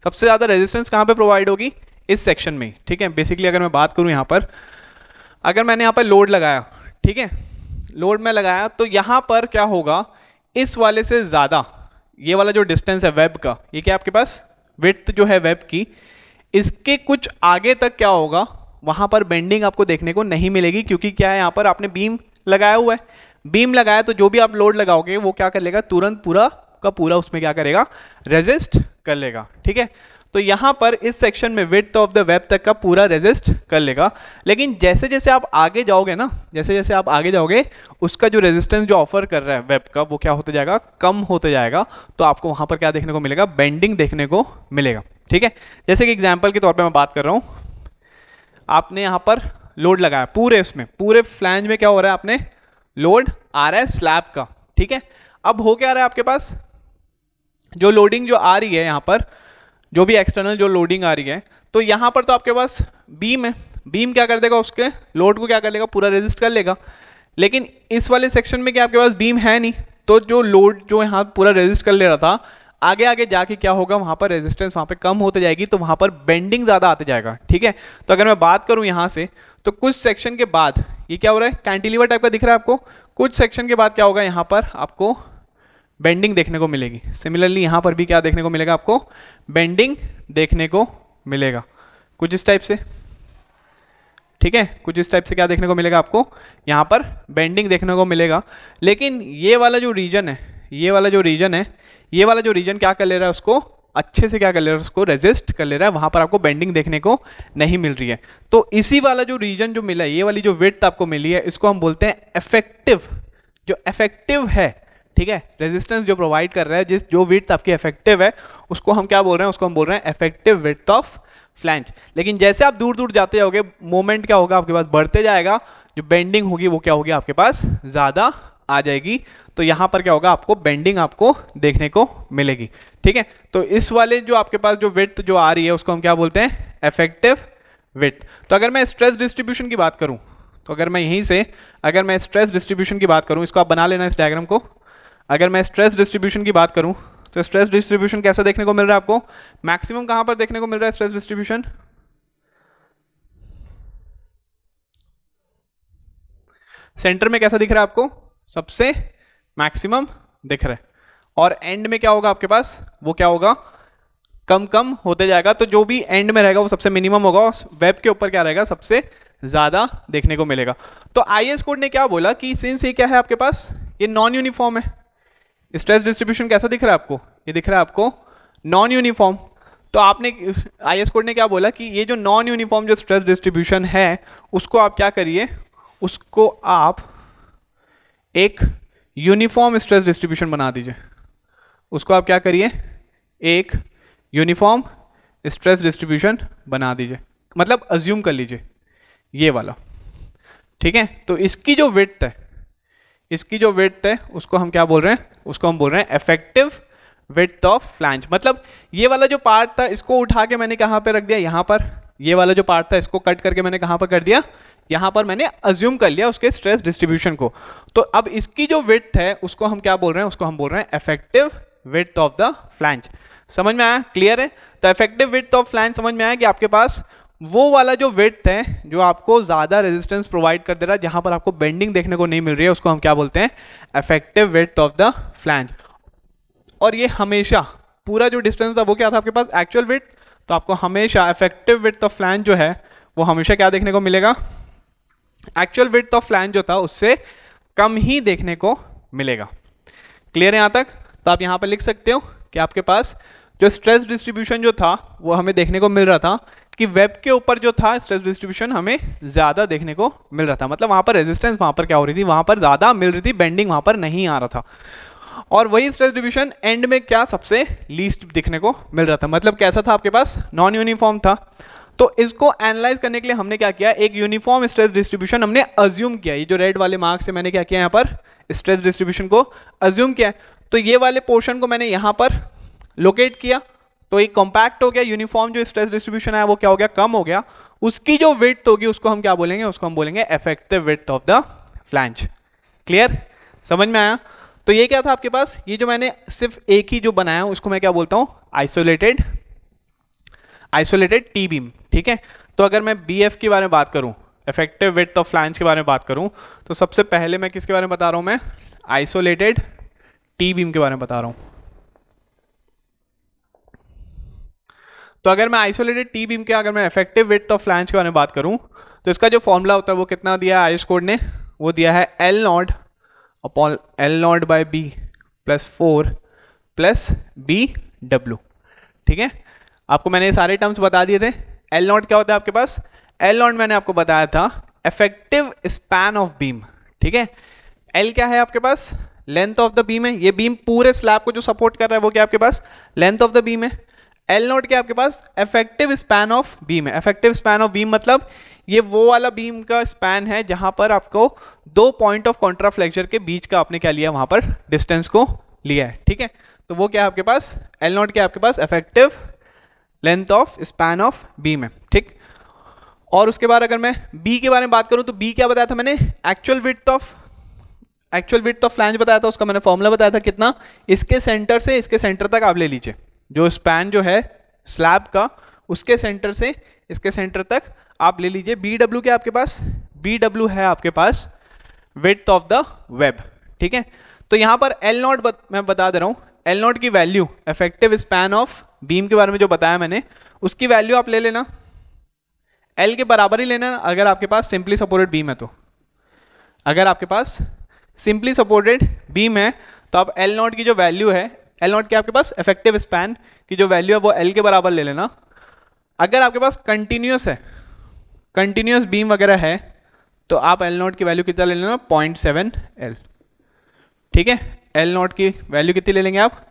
सबसे ज़्यादा रेजिस्टेंस कहाँ पर प्रोवाइड होगी इस सेक्शन में ठीक है बेसिकली अगर मैं बात करूँ यहाँ पर अगर मैंने यहाँ पर लोड लगाया ठीक है लोड में लगाया तो यहाँ पर क्या होगा इस वाले से ज़्यादा ये वाला जो डिस्टेंस है वेब का ये क्या आपके पास विथ जो है वेब की इसके कुछ आगे तक क्या होगा वहाँ पर बेंडिंग आपको देखने को नहीं मिलेगी क्योंकि क्या है यहाँ पर आपने बीम लगाया हुआ है बीम लगाया तो जो भी आप लोड लगाओगे वो क्या कर लेगा तुरंत पूरा का पूरा उसमें क्या करेगा रेजिस्ट कर लेगा ठीक है तो यहां पर इस सेक्शन में विथ ऑफ द वेब तक का पूरा रेजिस्ट कर लेगा लेकिन जैसे जैसे आप आगे जाओगे ना जैसे जैसे आप आगे जाओगे उसका जो रेजिस्टेंस जो ऑफर कर रहा है वेब का वो क्या होता जाएगा कम होता जाएगा तो आपको वहां पर क्या देखने को मिलेगा बेंडिंग देखने को मिलेगा ठीक है जैसे कि एग्जाम्पल के तौर पर मैं बात कर रहा हूं आपने यहां पर लोड लगाया पूरे उसमें पूरे फ्लैंज में क्या हो रहा है आपने लोड आ रहा है स्लैब का ठीक है अब हो क्या रहा है आपके पास जो लोडिंग जो आ रही है यहां पर जो भी एक्सटर्नल जो लोडिंग आ रही है तो यहाँ पर तो आपके पास बीम है बीम क्या कर देगा उसके लोड को क्या कर लेगा पूरा रजिस्ट कर लेगा लेकिन इस वाले सेक्शन में क्या आपके पास बीम है नहीं तो जो लोड जो यहाँ पूरा रजिस्ट कर ले रहा था आगे आगे जाके क्या होगा वहाँ पर रेजिस्टेंस वहाँ पे कम होते जाएगी तो वहाँ पर बेंडिंग ज़्यादा आते जाएगा ठीक है तो अगर मैं बात करूँ यहाँ से तो कुछ सेक्शन के बाद ये क्या हो रहा है कैंटिलीवर टाइप का दिख रहा है आपको कुछ सेक्शन के बाद क्या होगा यहाँ पर आपको बेंडिंग देखने को मिलेगी सिमिलरली यहाँ पर भी क्या देखने को मिलेगा आपको बेंडिंग देखने को मिलेगा कुछ इस टाइप से ठीक है कुछ इस टाइप से क्या देखने को मिलेगा आपको यहाँ पर बेंडिंग देखने को मिलेगा लेकिन ये वाला जो रीजन है ये वाला जो रीजन है ये वाला जो रीजन क्या कर ले रहा है उसको अच्छे से क्या कर ले रहा है उसको रेजिस्ट कर ले रहा है वहाँ पर आपको बेंडिंग देखने को नहीं मिल रही है तो इसी वाला जो रीजन जो मिला है ये वाली जो विथ आपको मिली है इसको हम बोलते हैं इफेक्टिव जो इफेक्टिव है ठीक है रेजिस्टेंस जो प्रोवाइड कर रहा है जिस जो विथ आपकी इफेक्टिव है उसको हम क्या बोल रहे हैं उसको हम बोल रहे हैं इफेक्टिव विथ ऑफ फ्लैंच लेकिन जैसे आप दूर दूर जाते जाओगे मोमेंट क्या होगा आपके पास बढ़ते जाएगा जो बेंडिंग होगी वो क्या होगी आपके पास ज़्यादा आ जाएगी तो यहाँ पर क्या होगा आपको बेंडिंग आपको देखने को मिलेगी ठीक है तो इस वाले जो आपके पास जो विथ जो आ रही है उसको हम क्या बोलते हैं इफेक्टिव विथ तो अगर मैं स्ट्रेस डिस्ट्रीब्यूशन की बात करूँ तो अगर मैं यहीं से अगर मैं स्ट्रेस डिस्ट्रीब्यूशन की बात करूँ इसको आप बना लेना इस डायग्राम को अगर मैं स्ट्रेस डिस्ट्रीब्यूशन की बात करूं तो स्ट्रेस डिस्ट्रीब्यूशन कैसा देखने को मिल रहा है आपको मैक्सिमम कहां पर देखने को मिल रहा है स्ट्रेस डिस्ट्रीब्यूशन सेंटर में कैसा दिख रहा है आपको सबसे मैक्सिमम दिख रहा है और एंड में क्या होगा आपके पास वो क्या होगा कम कम होते जाएगा तो जो भी एंड में रहेगा वो सबसे मिनिमम होगा और वेब के ऊपर क्या रहेगा सबसे ज़्यादा देखने को मिलेगा तो आई एस कोड ने क्या बोला कि सिंस ये क्या है आपके पास ये नॉन यूनिफॉर्म है स्ट्रेस डिस्ट्रीब्यूशन कैसा दिख रहा है आपको ये दिख रहा है आपको नॉन यूनिफॉर्म तो आपने आई एस कोड ने क्या बोला कि ये जो नॉन यूनिफॉर्म जो स्ट्रेस डिस्ट्रीब्यूशन है उसको आप क्या करिए उसको आप एक यूनिफॉर्म स्ट्रेस डिस्ट्रीब्यूशन बना दीजिए उसको आप क्या करिए एक यूनिफॉर्म स्ट्रेस डिस्ट्रीब्यूशन बना दीजिए मतलब अज्यूम कर लीजिए ये वाला ठीक है तो इसकी जो विथ है इसकी जो विथ है उसको हम क्या बोल रहे हैं उसको हम बोल रहे हैं इफेक्टिव विथ ऑफ फ्लैंज मतलब ये वाला जो पार्ट था इसको उठा के मैंने कहाँ पर रख दिया यहाँ पर ये वाला जो पार्ट था इसको कट करके मैंने कहाँ पर कर दिया यहाँ पर मैंने अज्यूम कर लिया उसके स्ट्रेस डिस्ट्रीब्यूशन को तो अब इसकी जो विथ है उसको हम क्या बोल रहे हैं उसको हम बोल रहे हैं effective width of the flange समझ में आया क्लियर है तो इफेक्टिव विथ ऑफ फ्लैंज समझ में आया कि आपके पास वो वाला जो वेट है जो आपको ज़्यादा रेजिस्टेंस प्रोवाइड कर दे रहा है जहाँ पर आपको बेंडिंग देखने को नहीं मिल रही है उसको हम क्या बोलते हैं effective width of the flange और ये हमेशा पूरा जो डिस्टेंस था वो क्या था आपके पास एक्चुअल वेट तो आपको हमेशा इफेक्टिव वेट ऑफ फ्लैंज जो है वो हमेशा क्या देखने को मिलेगा एक्चुअल वेट ऑफ फ्लैंज जो था उससे कम ही देखने को मिलेगा क्लियर है यहाँ तक तो आप यहाँ पर लिख सकते हो कि आपके पास जो स्ट्रेस डिस्ट्रीब्यूशन जो था वो हमें देखने को मिल रहा था कि वेब के ऊपर जो था स्ट्रेस डिस्ट्रीब्यूशन हमें ज़्यादा देखने को मिल रहा था मतलब वहाँ पर रेजिस्टेंस वहाँ पर क्या हो रही थी वहाँ पर ज़्यादा मिल रही थी बेंडिंग वहाँ पर नहीं आ रहा था और वही स्ट्रेस डिस्ट्रीब्यूशन एंड में क्या सबसे लीस्ट दिखने को मिल रहा था मतलब कैसा था आपके पास नॉन यूनिफॉर्म था तो इसको एनालाइज करने के लिए हमने क्या किया एक यूनिफॉर्म स्ट्रेस डिस्ट्रीब्यूशन हमने अज्यूम किया ये जो रेड वाले मार्क्स से मैंने क्या किया यहाँ पर स्ट्रेस डिस्ट्रीब्यूशन को अज्यूम किया तो ये वाले पोर्शन को मैंने यहाँ पर लोकेट किया तो एक कॉम्पैक्ट हो गया यूनिफॉर्म जो स्ट्रेस डिस्ट्रीब्यूशन है वो क्या हो गया कम हो गया उसकी जो विथ होगी उसको हम क्या बोलेंगे उसको हम बोलेंगे effective width of the flange clear समझ में आया तो ये क्या था आपके पास ये जो मैंने सिर्फ एक ही जो बनाया उसको मैं क्या बोलता हूँ आइसोलेटेड आइसोलेटेड टी बीम ठीक है तो अगर मैं बी एफ के बारे में बात करूँ इफेक्टिव विथ ऑफ फ्लैंच के बारे में बात करूँ तो सबसे पहले मैं किसके बारे में बता रहा हूँ मैं आइसोलेटेड टी बीम के बारे में बता रहा हूँ तो अगर मैं आइसोलेटेड टी बीम के अगर मैं इफेक्टिव विथ ऑफ फ्लैंज के बारे में बात करूँ तो इसका जो फॉर्मूला होता है वो कितना दिया है आयुष कोड ने वो दिया है L naught upon L naught by B plus four plus B W ठीक है आपको मैंने सारे टर्म्स बता दिए थे एल नॉट क्या होता है आपके पास एल नॉट मैंने आपको बताया था इफेक्टिव स्पैन ऑफ बीम ठीक है एल क्या है आपके पास लेंथ ऑफ द बीम है ये बीम पूरे स्लैब को जो सपोर्ट कर रहा है वो क्या आपके पास लेंथ ऑफ द बीम है एल नोट के आपके पास इफेक्टिव स्पैन ऑफ बीम है इफेक्टिव स्पैन ऑफ बीम मतलब ये वो वाला बीम का स्पैन है जहां पर आपको दो पॉइंट ऑफ कॉन्ट्राफ्लेक्चर के बीच का आपने क्या लिया वहां पर डिस्टेंस को लिया है ठीक है तो वो क्या है आपके पास एल नोट क्या आपके पास effective length of span of beam है ठीक और उसके बाद अगर मैं बी के बारे में बात करूं तो बी क्या बताया था मैंने actual width of actual width of flange बताया था उसका मैंने फॉर्मूला बताया था कितना इसके सेंटर से इसके सेंटर तक आप ले लीजिए जो स्पैन जो है स्लैब का उसके सेंटर से इसके सेंटर तक आप ले लीजिए बी डब्ल्यू क्या आपके पास बी डब्ल्यू है आपके पास विथ ऑफ द वेब ठीक है तो यहाँ पर एल नॉट मैं बता दे रहा हूँ एल नॉट की value effective span of beam के बारे में जो बताया मैंने उसकी वैल्यू आप ले लेना एल के बराबर ही लेना अगर आपके पास सिंपली सपोर्टेड बीम है तो अगर आपके पास सिंपली सपोर्टेड बीम है तो आप एल नॉट की जो वैल्यू है एल नॉट के आपके पास इफेक्टिव स्पैन की जो वैल्यू है वो एल के बराबर ले लेना अगर आपके पास कंटिन्यूस है कंटिन्यूस बीम वगैरह है तो आप एल नॉट की वैल्यू कितना ले लेना पॉइंट सेवन एल ठीक है एल नॉट की वैल्यू कितनी ले लेंगे आप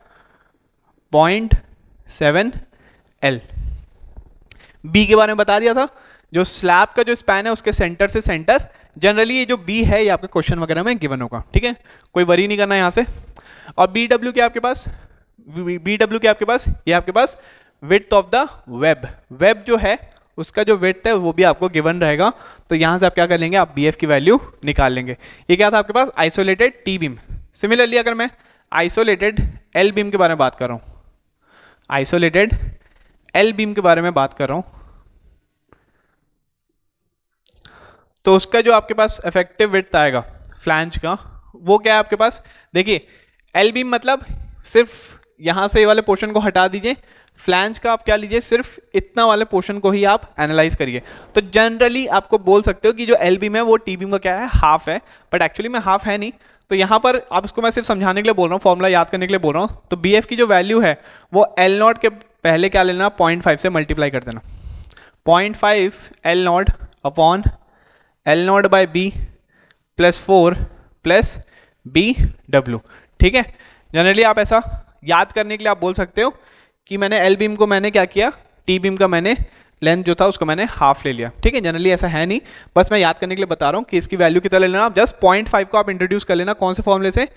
पॉइंट सेवन एल बी के बारे में बता दिया था जो स्लैब का जो स्पैन है उसके सेंटर से सेंटर जनरली ये जो बी है ये आपके क्वेश्चन वगैरह में गिवन होगा ठीक है कोई वरी नहीं करना यहाँ से और बी डब्ल्यू क्या आपके पास बी डब्ल्यू क्या आपके पास ये आपके पास width of the web web जो है उसका जो वेट है वो भी आपको गिवन रहेगा तो यहाँ से आप क्या कर लेंगे आप बी की वैल्यू निकाल लेंगे ये क्या था आपके पास आइसोलेटेड टी बीम सिमिलरली अगर मैं आइसोलेटेड एल बीम के बारे में बात कर रहा हूँ आइसोलेटेड एल बीम के बारे में बात कर रहा हूँ तो उसका जो आपके पास इफेक्टिव विथ आएगा फ्लैंज का वो क्या है आपके पास देखिए एल बीम मतलब सिर्फ यहाँ से ये वाले पोर्शन को हटा दीजिए फ्लैंज का आप क्या लीजिए सिर्फ इतना वाले पोर्शन को ही आप एनालाइज करिए तो जनरली आपको बोल सकते हो कि जो एल बीम है वो टी बीम का क्या है हाफ है बट एक्चुअली में हाफ है नहीं तो यहाँ पर आप इसको मैं सिर्फ समझाने के लिए बोल रहा हूँ फॉर्मूला याद करने के लिए बोल रहा हूँ तो बी एफ की जो वैल्यू है वो एल नॉट के पहले क्या लेना पॉइंट फाइव से मल्टीप्लाई कर देना point five L naught upon L naught by B plus four plus B W ठीक है जनरली आप ऐसा याद करने के लिए आप बोल सकते हो कि मैंने एल बीम को मैंने क्या किया टी बीम का मैंने लेंथ जो था उसको मैंने हाफ ले लिया ठीक है जनरली ऐसा है नहीं बस मैं याद करने के लिए बता रहा हूँ कि इसकी वैल्यू कितना ले लेना आप जस्ट पॉइंट फाइव को आप इंट्रोड्यूस कर लेना कौन से फॉर्मूले से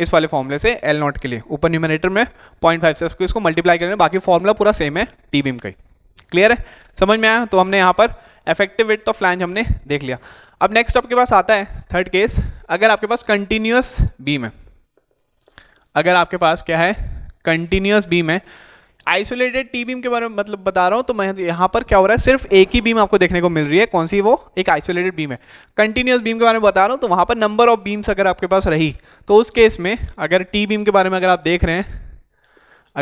इस वाले फॉर्मूले से एल नॉट के लिए ऊपर न्यूमिनेटर में पॉइंट फाइव से इसको मल्टीप्लाई कर लेना बाकी फॉर्मूला पूरा सेम है टी बीम का ही क्लियर है समझ में आया तो हमने यहाँ पर इफेक्टिव वेट ऑफ फ्लैंज हमने देख लिया अब नेक्स्ट आपके पास आता है थर्ड केस अगर आपके पास कंटिन्यूस बीम है अगर आपके पास क्या है कंटिन्यूस बीम है आइसोलेटेड टी बीम के बारे में मतलब बता रहा हूँ तो मैं यहाँ पर क्या हो रहा है सिर्फ एक ही बीम आपको देखने को मिल रही है कौन सी वो एक आइसोलेटेड बीम है कंटिन्यूस बीम के बारे में बता रहा हूँ तो वहाँ पर नंबर ऑफ बीम्स अगर आपके पास रही तो उस केस में अगर टी बीम के बारे में अगर आप देख रहे हैं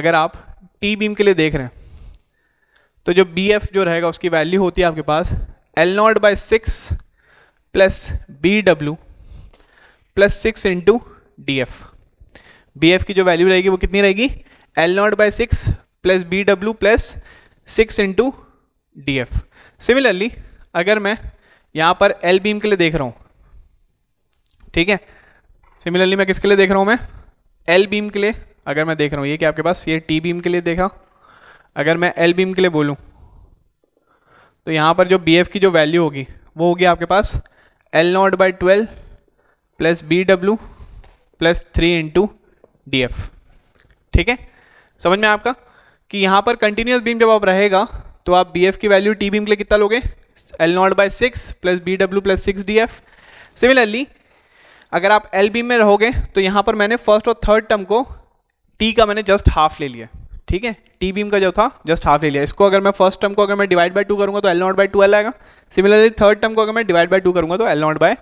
अगर आप टी बीम के लिए देख रहे हैं तो जो बी एफ जो रहेगा उसकी वैल्यू होती है आपके पास L naught by six plus B W plus six into D F B F की जो वैल्यू रहेगी वो कितनी रहेगी L naught by six plus B W plus six into D F similarly अगर मैं यहाँ पर एल बीम के लिए देख रहा हूँ ठीक है सिमिलरली मैं किसके लिए देख रहा हूँ मैं एल बीम के लिए अगर मैं देख रहा हूँ ये क्या आपके पास ये टी बीम के लिए देखा अगर मैं एल बीम के लिए बोलूँ तो यहाँ पर जो बी एफ की जो वैल्यू होगी वो होगी आपके पास L naught by twelve plus B W plus three into F ठीक है समझ में आपका कि यहाँ पर कंटिन्यूस बीम जब आप रहेगा तो आप बी एफ की वैल्यू टी बीम के लिए कितना लोगे L naught by six plus B W plus six D F similarly अगर आप एल बीम में रहोगे तो यहाँ पर मैंने फर्स्ट और थर्ड टर्म को टी का मैंने जस्ट हाफ ले लिया ठीक है टी बीम का जो था जस्ट हाफ ले लिया इसको अगर मैं फर्स्ट टर्म को अगर मैं डिवाइड बाय टू करूँगा तो L naught by two L आएगा सिमिलरली थर्ड टर्म को अगर मैं डिवाइड बाय टू करूँगा तो एल नॉट बाय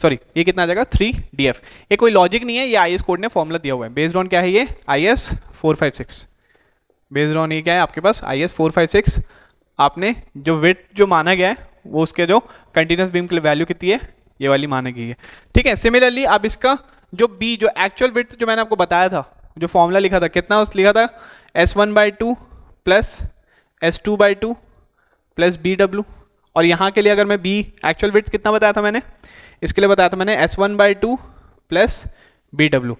सॉरी ये कितना आ जाएगा थ्री डी एफ ये कोई लॉजिक नहीं है ये आई एस कोड ने फॉर्मूला दिया हुआ है बेस्ड ऑन क्या है ये I S four five six based on ये क्या है आपके पास I S four five six आपने जो वेट जो माना गया है वो उसके जो कंटिन्यूस बीम के लिए वैल्यू कितनी है ये वाली माना गई है ठीक है सिमिलरली अब इसका जो बी जो एक्चुअल वेट जो मैंने आपको बताया था जो फॉर्मूला लिखा था कितना उस लिखा था S one by two plus S two by two plus B W और यहाँ के लिए अगर मैं बी एक्चुअल वेट कितना बताया था मैंने इसके लिए बताया था मैंने S one by two plus B W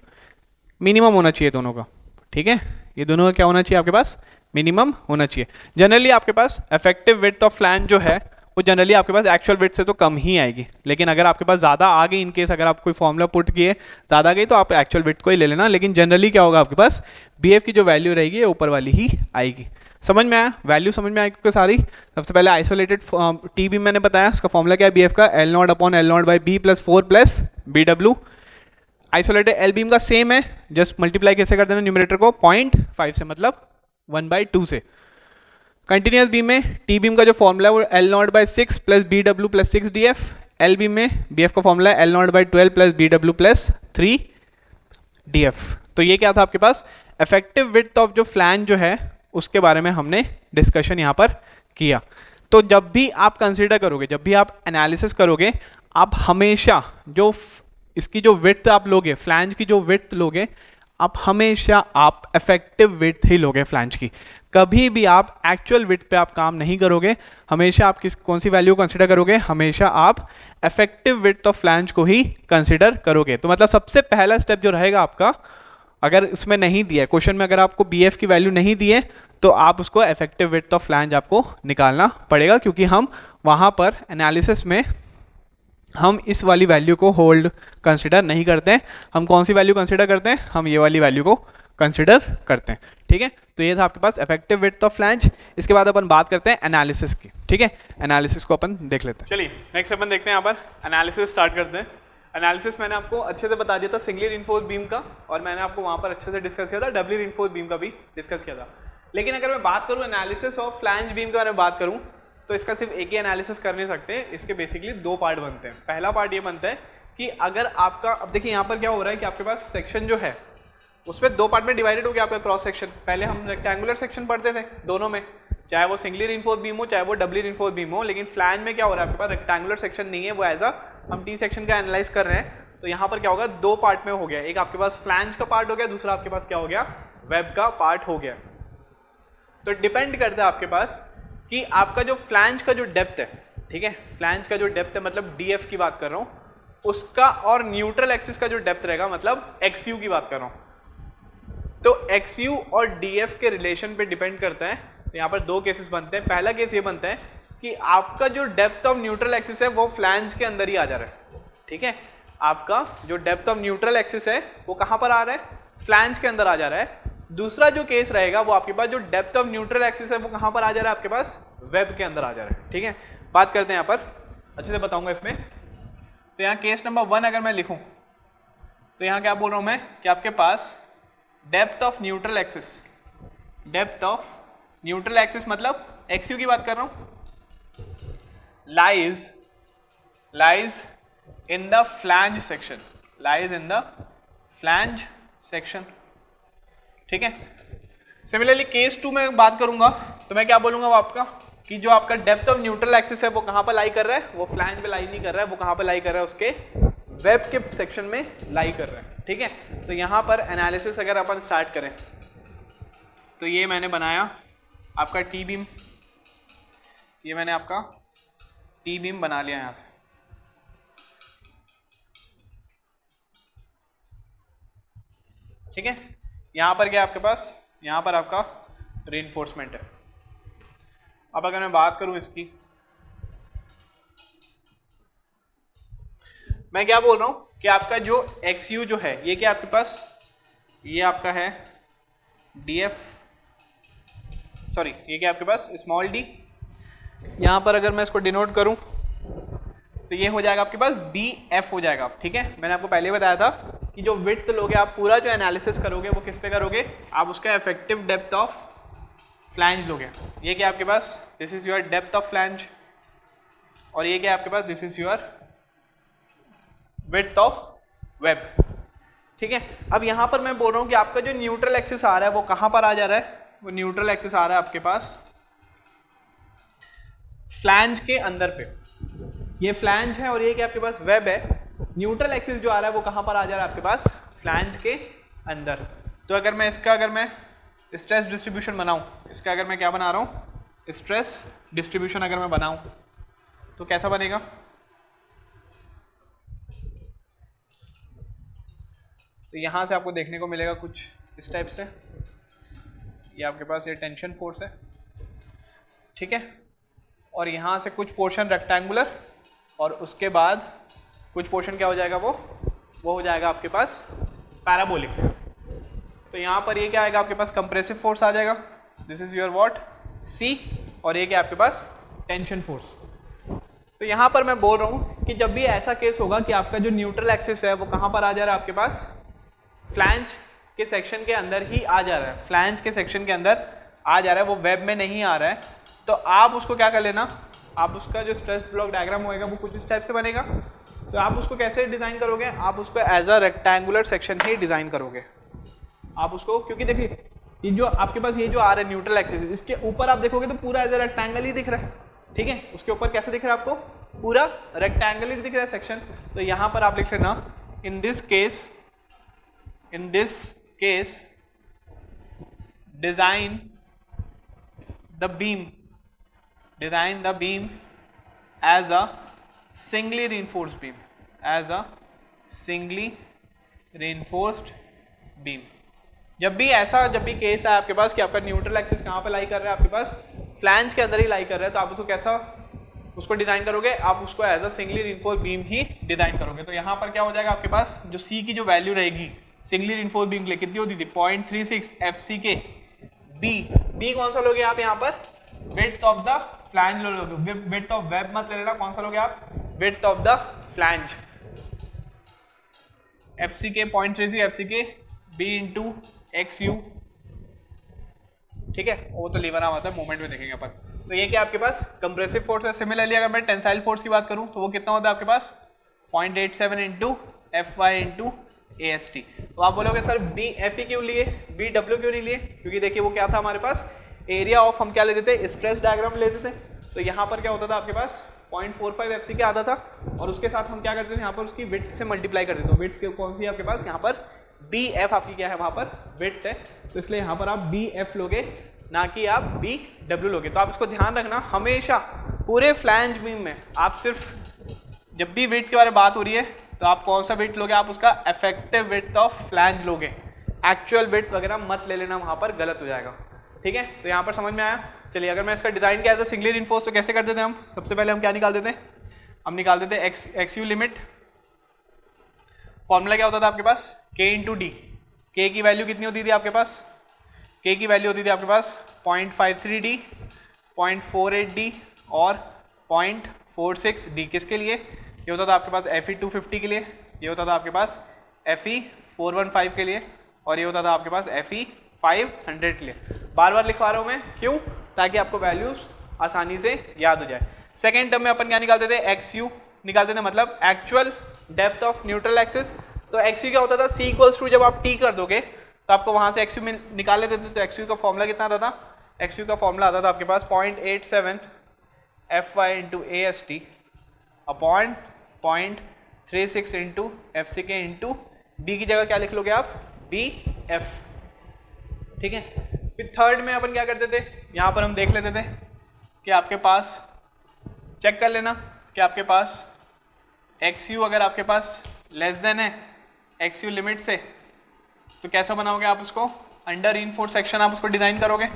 minimum होना चाहिए दोनों का ठीक है ये दोनों का क्या होना चाहिए आपके पास मिनिमम होना चाहिए जनरली आपके पास इफेक्टिव विथ ऑफ फ्लैन जो है वो जनरली आपके पास एक्चुअल वेट से तो कम ही आएगी लेकिन अगर आपके पास ज़्यादा आ गई इनकेस अगर आप कोई फॉर्मूला पुट किए ज़्यादा गई तो आप एक्चुअल वेट को ही ले लेना लेकिन जनरली क्या होगा आपके पास बी की जो वैल्यू रहेगी ऊपर वाली ही आएगी समझ में आया वैल्यू समझ में आई क्योंकि सारी सबसे पहले आइसोलेटेड टी uh, भी मैंने बताया उसका फॉर्मूला क्या है बी एफ का L naught upon L naught by B plus four plus B W isolated L beam का सेम है जस्ट मल्टीप्लाई कैसे कर देना न्यूमरेटर को पॉइंट फाइव से मतलब वन बाई टू से कंटिन्यूस बीम में टी बीम का जो फॉर्मूला है वो L naught by six plus B W plus six D F L beam में बी एफ का फॉर्मूला है L naught by twelve plus B W plus three D F तो ये क्या था आपके पास इफेक्टिव विथ ऑफ जो फ्लैन जो है उसके बारे में हमने डिस्कशन यहाँ पर किया तो जब भी आप कंसिडर करोगे जब भी आप एनालिसिस करोगे आप हमेशा जो इसकी जो विथ आप लोगे फ्लैंज की जो विथ लोगे आप हमेशा आप इफेक्टिव विथ ही लोगे फ्लैंज की कभी भी आप एक्चुअल विथ पे आप काम नहीं करोगे हमेशा आप किस कौन सी वैल्यू कंसिडर करोगे हमेशा आप इफेक्टिव विथ ऑफ फ्लैंज को ही कंसिडर करोगे तो मतलब सबसे पहला स्टेप जो रहेगा आपका अगर उसमें नहीं दिया क्वेश्चन में अगर आपको बी की वैल्यू नहीं दी है तो आप उसको इफेक्टिव विथ ऑफ फ्लैंज आपको निकालना पड़ेगा क्योंकि हम वहाँ पर एनालिसिस में हम इस वाली वैल्यू को होल्ड कंसिडर नहीं करते हैं हम कौन सी वैल्यू कंसिडर करते हैं हम ये वाली वैल्यू को कंसिडर करते हैं ठीक है तो ये था आपके पास इफेक्टिव विथ ऑफ फ्लैंज इसके बाद अपन बात करते हैं एनालिसिस की ठीक है एनालिसिस को अपन देख लेते हैं चलिए नेक्स्ट अपन देखते हैं यहाँ पर एनालिसिस स्टार्ट करते हैं एनालिसिस मैंने आपको अच्छे से बता दिया था सिंगली रिनफोर्स बीम का और मैंने आपको वहाँ पर अच्छे से डिस्कस किया था डबली रिनफोर्स बीम का भी डिस्कस किया था लेकिन अगर मैं बात करूँ एनालिसिस और फ्लैंज बीम के बारे में बात करूँ तो इसका सिर्फ एक ही एनालिसिस कर नहीं सकते इसके बेसिकली दो पार्ट बनते हैं पहला पार्ट ये बनता है कि अगर आपका अब देखिए यहाँ पर क्या हो रहा है कि आपके पास सेक्शन जो है उसमें दो पार्ट में डिवाइडेड हो गया आपका क्रॉस सेक्शन पहले हम रेक्टेंगुलर सेक्शन पढ़ते थे दोनों में चाहे वो सिंगली रिनफोर्स बीम हो चाहे वो डबली रिनफोर्स बीम हो लेकिन फ्लैंज में क्या हो रहा है आपके पास रेक्टेंगुलर सेक्शन नहीं है वो एज अ हम टी सेक्शन का एनालाइज कर रहे हैं तो यहाँ पर क्या होगा दो पार्ट में हो गया एक आपके पास फ्लैंज का पार्ट हो गया दूसरा आपके पास क्या हो गया वेब का पार्ट हो गया तो डिपेंड करता है आपके पास कि आपका जो फ्लैंज का जो डेप्थ है ठीक है फ्लैंज का जो डेप्थ है मतलब डी की बात कर रहा हूँ उसका और न्यूट्रल एक्सिस का जो डेप्थ रहेगा मतलब एक्स की बात कर रहा हूँ तो एक्स और डी के रिलेशन पर डिपेंड करता है तो यहाँ पर दो केसेस बनते हैं पहला केस ये बनता है कि आपका जो डेप्थ ऑफ न्यूट्रल एक्सिस है वो फ्लैंज के अंदर ही आ जा रहा है ठीक है आपका जो डेप्थ ऑफ न्यूट्रल एक्सिस है वो कहाँ पर आ रहा है फ्लैंज के अंदर आ जा रहा है दूसरा जो केस रहेगा वो आपके पास जो डेप्थ ऑफ न्यूट्रल एक्सिस है वो कहाँ पर आ जा रहा है आपके पास वेब के अंदर आ जा रहा है ठीक है बात करते हैं यहाँ पर अच्छे से बताऊँगा इसमें तो यहाँ केस नंबर वन अगर मैं लिखूँ तो यहाँ क्या बोल रहा हूँ मैं कि आपके पास depth of neutral axis depth of neutral axis मतलब यू की बात कर रहा हूँ lies lies in the flange section lies in the flange section ठीक है सिमिलरली केस टू में बात करूंगा तो मैं क्या बोलूंगा वो आपका कि जो आपका डेप्थ ऑफ न्यूट्रल एक्सिस है वो कहां पर लाई कर रहा है वो फ्लैंज पे लाई नहीं कर रहा है वो कहाँ पर लाई कर रहा है उसके वेब के सेक्शन में लाई कर रहा है ठीक है तो यहां पर एनालिसिस अगर अपन स्टार्ट करें तो ये मैंने बनाया आपका टी बीम ये मैंने आपका टी बीम बना लिया यहाँ से ठीक है यहाँ पर क्या आपके पास यहाँ पर आपका रेनफोर्समेंट है अब अगर मैं बात करूँ इसकी मैं क्या बोल रहा हूँ कि आपका जो एक्स यू जो है ये क्या आपके पास ये आपका है डी एफ सॉरी ये क्या आपके पास स्मॉल डी यहाँ पर अगर मैं इसको डिनोट करूँ तो ये हो जाएगा आपके पास बी एफ हो जाएगा ठीक है मैंने आपको पहले बताया था कि जो विथ लोगे आप पूरा जो एनालिसिस करोगे वो किस पे करोगे आप उसका इफेक्टिव डेप्थ ऑफ फ्लैंज लोगे ये क्या आपके पास this is your depth of flange और ये क्या आपके पास this is your width of web ठीक है अब यहाँ पर मैं बोल रहा हूँ कि आपका जो न्यूट्रल एक्सेस आ रहा है वो कहाँ पर आ जा रहा है वो न्यूट्रल एक्सेस आ रहा है आपके पास फ्लैंज के अंदर पे ये फ्लैंज है और ये क्या आपके पास वेब है न्यूट्रल एक्सिस जो आ रहा है वो कहाँ पर आ जा रहा है आपके पास फ्लैंज के अंदर तो अगर मैं इसका अगर मैं स्ट्रेस डिस्ट्रीब्यूशन बनाऊँ इसका अगर मैं क्या बना रहा हूँ स्ट्रेस डिस्ट्रीब्यूशन अगर मैं बनाऊँ तो कैसा बनेगा तो यहाँ से आपको देखने को मिलेगा कुछ इस टाइप से ये आपके पास ये टेंशन फोर्स है ठीक है और यहाँ से कुछ पोर्शन रेक्टेंगुलर और उसके बाद कुछ पोर्शन क्या हो जाएगा वो वो हो जाएगा आपके पास पैराबोलिक तो यहाँ पर ये क्या आएगा आपके पास कंप्रेसिव फोर्स आ जाएगा this is your what C और ये क्या आपके पास टेंशन फोर्स तो यहाँ पर मैं बोल रहा हूँ कि जब भी ऐसा केस होगा कि आपका जो न्यूट्रल एक्सिस है वो कहाँ पर आ जा रहा है आपके पास फ्लैंज के सेक्शन के अंदर ही आ जा रहा है फ्लैंज के सेक्शन के अंदर आ जा रहा है वो वेब में नहीं आ रहा है तो आप उसको क्या कर लेना आप उसका जो स्ट्रेस ब्लॉक डायग्राम होएगा वो कुछ इस टाइप से बनेगा तो आप उसको कैसे डिज़ाइन करोगे आप उसको एज अ रेक्टेंगुलर सेक्शन ही डिज़ाइन करोगे आप उसको क्योंकि देखिए ये जो आपके पास ये जो आ रहा है न्यूट्रल एक्सेस इसके ऊपर आप देखोगे तो पूरा एज अ रेक्टेंगल ही दिख रहा है ठीक है उसके ऊपर कैसे दिख रहा है आपको पूरा रेक्टेंगल ही दिख रहा है सेक्शन तो यहाँ पर आप लिख ना in this case in this case design the beam design the beam as a singly reinforced beam as a singly reinforced beam जब भी ऐसा जब भी केस है आपके पास कि आपका न्यूट्रल एक्सिस कहाँ पे लाई कर रहा है आपके पास फ्लैंज के अंदर ही लाई कर रहा है तो आप उसको कैसा उसको डिज़ाइन करोगे आप उसको as a singly reinforce beam ही डिज़ाइन करोगे तो यहाँ पर क्या हो जाएगा आपके पास जो सी की जो वैल्यू रहेगी सिंगली रिनफोर्स बीम के लिए कितनी होती थी point three six F C K B B कौन सा लोगे आप यहाँ पर विथ ऑफ द फ्लैंज लो लोगे विथ ऑफ वेब मत ले लेना कौन सा लोगे आप width of the flange F C K point three C F C K B into X U ठीक है वो तो लेवर आता है मोमेंट में देखेंगे अपन तो ये क्या आपके पास कंप्रेसिव फोर्स है सिमिलरली अगर मैं टेंसाइल फोर्स की बात करूं तो वो कितना होता है आपके पास point eight seven into F Y into A S T तो आप बोलोगे सर बी एफ ई क्यों लिए बी डब्ल्यू क्यों नहीं लिए क्योंकि देखिए वो क्या था हमारे पास एरिया ऑफ हम क्या लेते थे स्ट्रेस डायग्राम लेते थे तो यहाँ पर क्या होता था आपके पास point four five F C K आता था और उसके साथ हम क्या करते थे यहाँ पर उसकी विथ से मल्टीप्लाई कर देते विथ कौन सी आपके पास यहाँ पर बी एफ आपकी क्या है वहाँ पर विथ है तो इसलिए यहाँ पर आप बी एफ लोगे ना कि आप बी डब्ल्यू लोगे तो आप इसको ध्यान रखना हमेशा पूरे फ्लैंज बीम में आप सिर्फ जब भी विट के बारे में बात हो रही है तो आप कौन सा विट लोगे आप उसका इफेक्टिव विट ऑफ फ्लैंज लोगे एक्चुअल विट वगैरह मत ले लेना वहाँ पर गलत हो जाएगा ठीक है तो यहाँ पर समझ में आया चलिए अगर मैं इसका डिज़ाइन किया था सिंगली इन्फोर्स तो कैसे कर देते हैं हम सबसे पहले हम क्या निकाल देते हैं हम निकाल देते हैं X X U limit formula क्या होता था आपके पास के इंटू डी के की वैल्यू कितनी होती थी आपके पास के की वैल्यू होती थी आपके पास point five three D point four eight D और पॉइंट फोर सिक्स डी किसके लिए ये होता था आपके पास एफ ई टू फिफ्टी के लिए ये होता था आपके पास F E four one five के लिए और ये होता था आपके पास एफ ई फाइव हंड्रेड के लिए बार बार लिखवा रहा हूँ मैं क्यों ताकि आपको वैल्यूज आसानी से याद हो जाए सेकेंड टर्म में अपन क्या निकालते थे एक्स यू निकालते थे मतलब actual depth of neutral axis तो एक्स यू क्या होता था सी इक्वल्स टू जब आप टी कर दोगे तो आपको वहाँ से एक्स यू निकाल लेते थे तो एक्स यू का फॉर्मूला कितना आता था एक्स यू का फॉर्मूला आता था आपके पास point eight seven F Y into A S T upon point three six into F C K into B की जगह क्या लिख लोगे आप बी एफ ठीक है फिर थर्ड में अपन क्या करते थे यहाँ पर हम देख लेते थे कि आपके पास चेक कर लेना कि आपके पास एक्स यू अगर आपके पास लेस देन है एक्स यू लिमिट से तो कैसा बनाओगे आप उसको अंडर इन सेक्शन आप उसको डिज़ाइन करोगे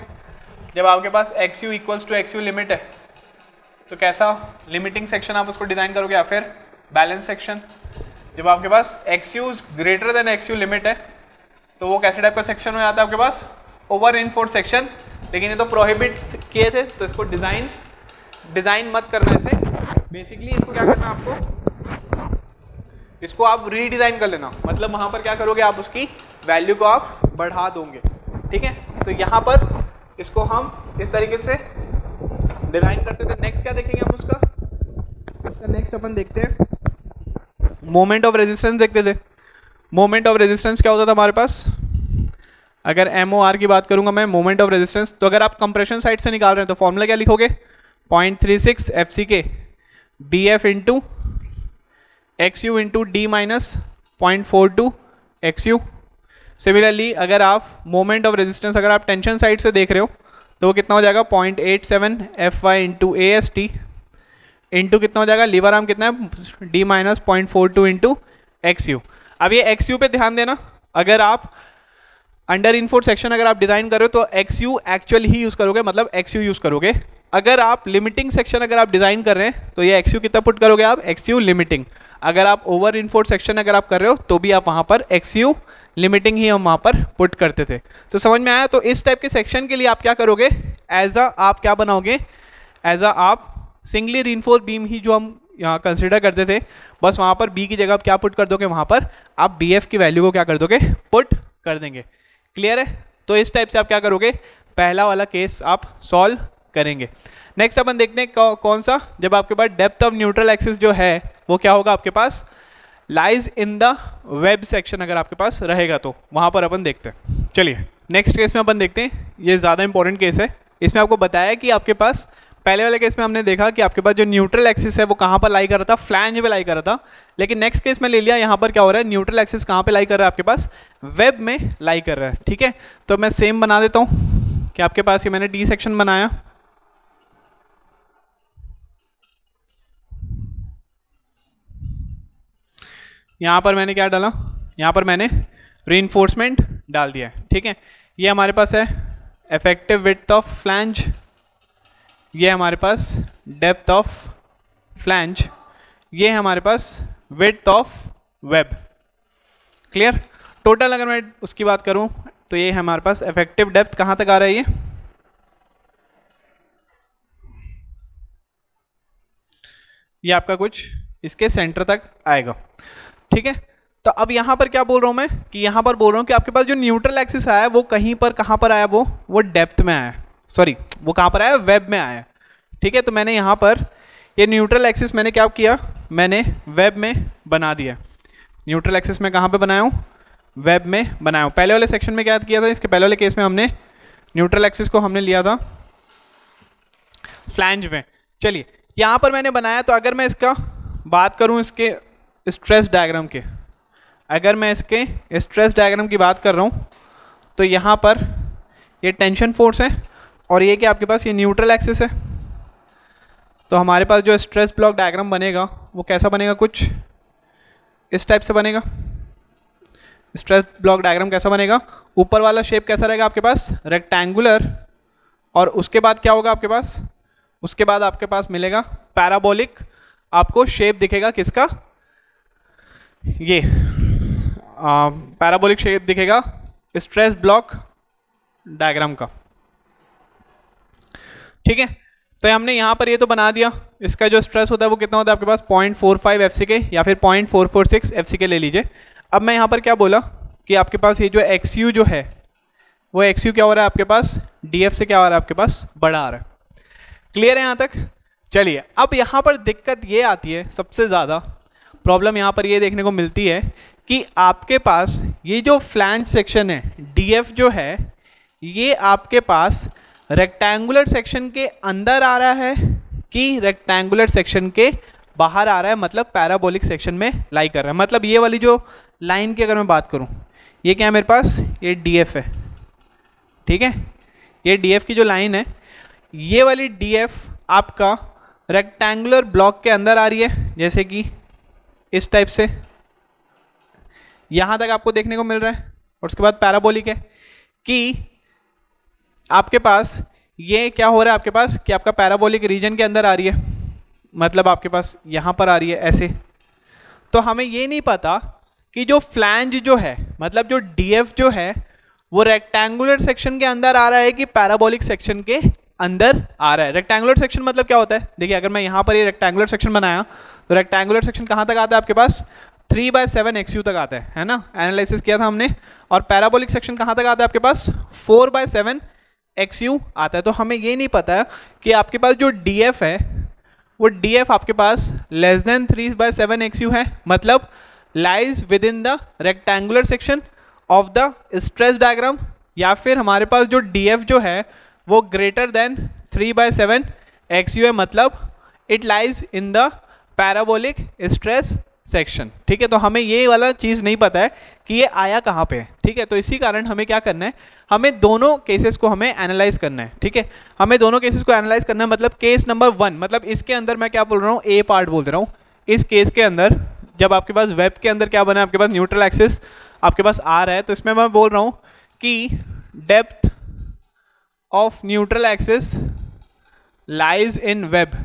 जब आपके पास X U equals to X U limit है तो कैसा लिमिटिंग सेक्शन आप उसको डिज़ाइन करोगे या फिर बैलेंस सेक्शन जब आपके पास X U greater than X U limit है तो वो कैसे टाइप का सेक्शन हो जाता है आपके पास ओवर इनफोर्स सेक्शन लेकिन ये तो प्रोहिबिट किए थे तो इसको डिज़ाइन डिज़ाइन मत करना इसे बेसिकली इसको क्या करना आपको इसको आप रीडिज़ाइन कर लेना मतलब वहाँ पर क्या करोगे आप उसकी वैल्यू को आप बढ़ा दोगे ठीक है तो यहाँ पर इसको हम इस तरीके से डिज़ाइन करते थे नेक्स्ट क्या देखेंगे हम उसका उसका नेक्स्ट अपन देखते हैं मोमेंट ऑफ रेजिस्टेंस देखते थे मोमेंट ऑफ रेजिस्टेंस क्या होता था हमारे पास अगर एम की बात करूंगा मैं मोमेंट ऑफ रेजिस्टेंस तो अगर आप कंप्रेशन साइड से निकाल रहे हैं तो फॉर्मूला क्या लिखोगे point three six F C K D F into X U into D minus point four two X U similarly अगर आप मोमेंट ऑफ रेजिस्टेंस अगर आप टेंशन साइड से देख रहे हो तो वो कितना हो जाएगा point eight seven F Y into A S T into कितना हो जाएगा लीवर आर्म कितना है D minus point four two into X U अब ये एक्स यू पे ध्यान देना अगर आप अंडर इनफोर सेक्शन अगर आप डिजाइन करो तो एक्स यू एक्चुअल ही यूज करोगे मतलब एक्स यू यूज करोगे अगर आप लिमिटिंग सेक्शन अगर आप डिजाइन कर रहे हैं तो ये एक्स यू कितना पुट करोगे आप एक्स यू लिमिटिंग अगर आप ओवर इनफोर सेक्शन अगर आप कर रहे हो तो भी आप वहाँ पर एक्स यू लिमिटिंग ही हम वहाँ पर पुट करते थे तो समझ में आया तो इस टाइप के सेक्शन के लिए आप क्या करोगे एज अ आप क्या बनाओगे एज अ आप सिंगली रिनफोर बीम ही जो हम यहाँ कंसिडर करते थे बस वहाँ पर बी की जगह आप क्या पुट कर दोगे वहाँ पर आप बी एफ की वैल्यू को क्या कर दोगे पुट कर देंगे क्लियर है तो इस टाइप से आप क्या करोगे पहला वाला केस आप सॉल्व करेंगे नेक्स्ट अपन देखते हैं कौ, कौन सा जब आपके पास डेप्थ ऑफ न्यूट्रल एक्सिस जो है वो क्या होगा आपके पास lies in the web section अगर आपके पास रहेगा तो वहां पर अपन देखते हैं चलिए नेक्स्ट केस में अपन देखते हैं ये ज़्यादा इंपॉर्टेंट केस है इसमें आपको बताया कि आपके पास पहले वाले केस में हमने देखा कि आपके पास जो न्यूट्रल एक्सिस है वो कहाँ पर लाई कर रहा था फ्लैंज पे लाई कर रहा था लेकिन नेक्स्ट केस में ले लिया यहाँ पर क्या हो रहा है न्यूट्रल एक्सिस कहाँ पे लाई कर रहा है आपके पास वेब में लाई कर रहा है ठीक है तो मैं सेम बना देता हूँ कि आपके पास ये मैंने डी सेक्शन बनाया यहाँ पर मैंने क्या डाला यहाँ पर मैंने री डाल दिया ठीक है ये हमारे पास है इफेक्टिव विथ ऑफ फ्लैंज ये हमारे पास डेप्थ ऑफ फ्लैंज ये हमारे पास width of web clear total अगर मैं उसकी बात करूं तो ये हमारे पास इफेक्टिव डेप्थ कहां तक आ रहा है ये आपका कुछ इसके सेंटर तक आएगा ठीक है तो अब यहाँ पर क्या बोल रहा हूँ मैं कि यहाँ पर बोल रहा हूँ कि आपके पास जो न्यूट्रल एक्सिस आया है वो कहीं पर कहाँ पर आया वो वो डेप्थ में आया है सॉरी वो कहाँ पर आया वेब में आया ठीक है तो मैंने यहाँ पर ये न्यूट्रल एक्सिस मैंने क्या किया मैंने वेब में बना दिया न्यूट्रल एक्सिस मैं कहाँ पर बनाया हूँ वेब में बनाया हूँ पहले वाले सेक्शन में क्या किया था इसके पहले वाले केस में हमने न्यूट्रल एक्सिस को हमने लिया था फ्लैंज में चलिए यहाँ पर मैंने बनाया तो अगर मैं इसका बात करूँ इसके स्ट्रेस डायग्राम के अगर मैं इसके स्ट्रेस डायग्राम की बात कर रहा हूँ तो यहाँ पर ये टेंशन फोर्स है और ये कि आपके पास ये न्यूट्रल एक्सिस है तो हमारे पास जो स्ट्रेस ब्लॉक डायग्राम बनेगा वो कैसा बनेगा कुछ इस टाइप से बनेगा स्ट्रेस ब्लॉक डायग्राम कैसा बनेगा ऊपर वाला शेप कैसा रहेगा आपके पास रेक्टेंगुलर और उसके बाद क्या होगा आपके पास उसके बाद आपके पास मिलेगा पैराबोलिक आपको शेप दिखेगा किसका ये पैराबोलिक शेप दिखेगा स्ट्रेस ब्लॉक डायग्राम का ठीक है तो हमने यहाँ पर ये यह तो बना दिया इसका जो स्ट्रेस होता है वो कितना होता है आपके पास point four five F C K या फिर point four four six F C K ले लीजिए अब मैं यहाँ पर क्या बोला कि आपके पास ये जो एक्स यू जो है वो एक्स यू क्या हो रहा है आपके पास डी एफ से क्या हो रहा है आपके पास बड़ा आ रहा है क्लियर है यहाँ तक चलिए अब यहाँ पर दिक्कत ये आती है सबसे ज़्यादा प्रॉब्लम यहाँ पर ये देखने को मिलती है कि आपके पास ये जो फ्लैंज सेक्शन है डी एफ जो है ये आपके पास रेक्टेंगुलर सेक्शन के अंदर आ रहा है कि रेक्टेंगुलर सेक्शन के बाहर आ रहा है मतलब पैराबोलिक सेक्शन में लाई कर रहा है मतलब ये वाली जो लाइन की अगर मैं बात करूँ ये क्या है मेरे पास ये डी है ठीक है ये डी की जो लाइन है ये वाली डी आपका रेक्टेंगुलर ब्लॉक के अंदर आ रही है जैसे कि इस टाइप से यहाँ तक आपको देखने को मिल रहा है और उसके बाद पैराबोलिक है कि आपके पास ये क्या हो रहा है आपके पास कि आपका पैराबोलिक रीजन के अंदर आ रही है मतलब आपके पास यहाँ पर आ रही है ऐसे तो हमें ये नहीं पता कि जो फ्लैंज जो है मतलब जो एफ जो है वो रेक्टेंगुलर सेक्शन के अंदर आ रहा है कि पैराबोलिक सेक्शन के अंदर आ रहा है रेक्टेंगुलर सेक्शन मतलब क्या होता है देखिए अगर मैं यहाँ पर ये रेक्टेंगुलर सेक्शन बनाया तो रेक्टेंगुलर सेक्शन कहाँ तक आता है आपके पास three by seven X U तक आता है है ना एनालिसिस किया था हमने और पैराबोलिक सेक्शन कहाँ तक आता है आपके पास four by seven X U आता है तो हमें ये नहीं पता कि आपके पास जो डी एफ है वो डी एफ आपके पास less than three by seven X U है मतलब lies within the rectangular section of the stress diagram या फिर हमारे पास जो डी एफ जो है वो greater than three by seven X U है मतलब it lies in the parabolic stress section ठीक है तो हमें ये वाला चीज़ नहीं पता है कि ये आया कहाँ पे ठीक है तो इसी कारण हमें क्या करना है हमें दोनों केसेस को हमें एनालाइज करना है ठीक है हमें दोनों केसेस को एनालाइज करना है मतलब केस नंबर वन मतलब इसके अंदर मैं क्या बोल रहा हूँ ए पार्ट बोल रहा हूँ इस केस के अंदर जब आपके पास वेब के अंदर क्या बना है आपके पास न्यूट्रल एक्सेस आपके पास आ रहा है तो इसमें मैं बोल रहा हूँ कि depth of neutral axis lies in web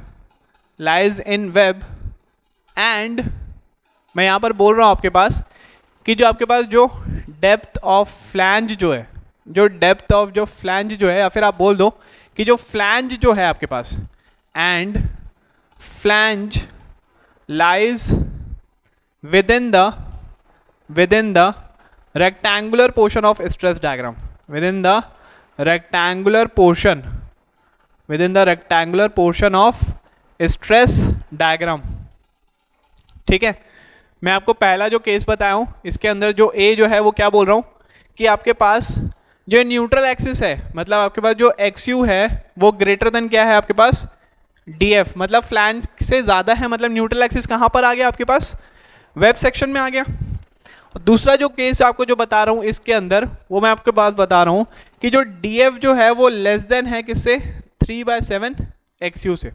lies in web and मैं यहाँ पर बोल रहा हूँ आपके पास कि जो आपके पास जो डेप्थ ऑफ फ्लैंज जो है जो डेप्थ ऑफ जो फ्लैंज जो है या फिर आप बोल दो कि जो फ्लैंज जो है आपके पास and flange lies within the within the rectangular portion of stress diagram within the rectangular portion within the rectangular portion of stress diagram ठीक है मैं आपको पहला जो केस बताया हूँ इसके अंदर जो ए जो है वो क्या बोल रहा हूँ कि आपके पास जो न्यूट्रल एक्सिस है मतलब आपके पास जो एक्स यू है वो ग्रेटर देन क्या है आपके पास डी एफ मतलब फ्लैंज से ज़्यादा है मतलब न्यूट्रल एक्सिस कहाँ पर आ गया आपके पास वेब सेक्शन में आ गया दूसरा जो केस आपको जो बता रहा हूँ इसके अंदर वो मैं आपके पास बता रहा हूँ कि जो डी एफ जो है वो लेस देन है किससे three by seven X U से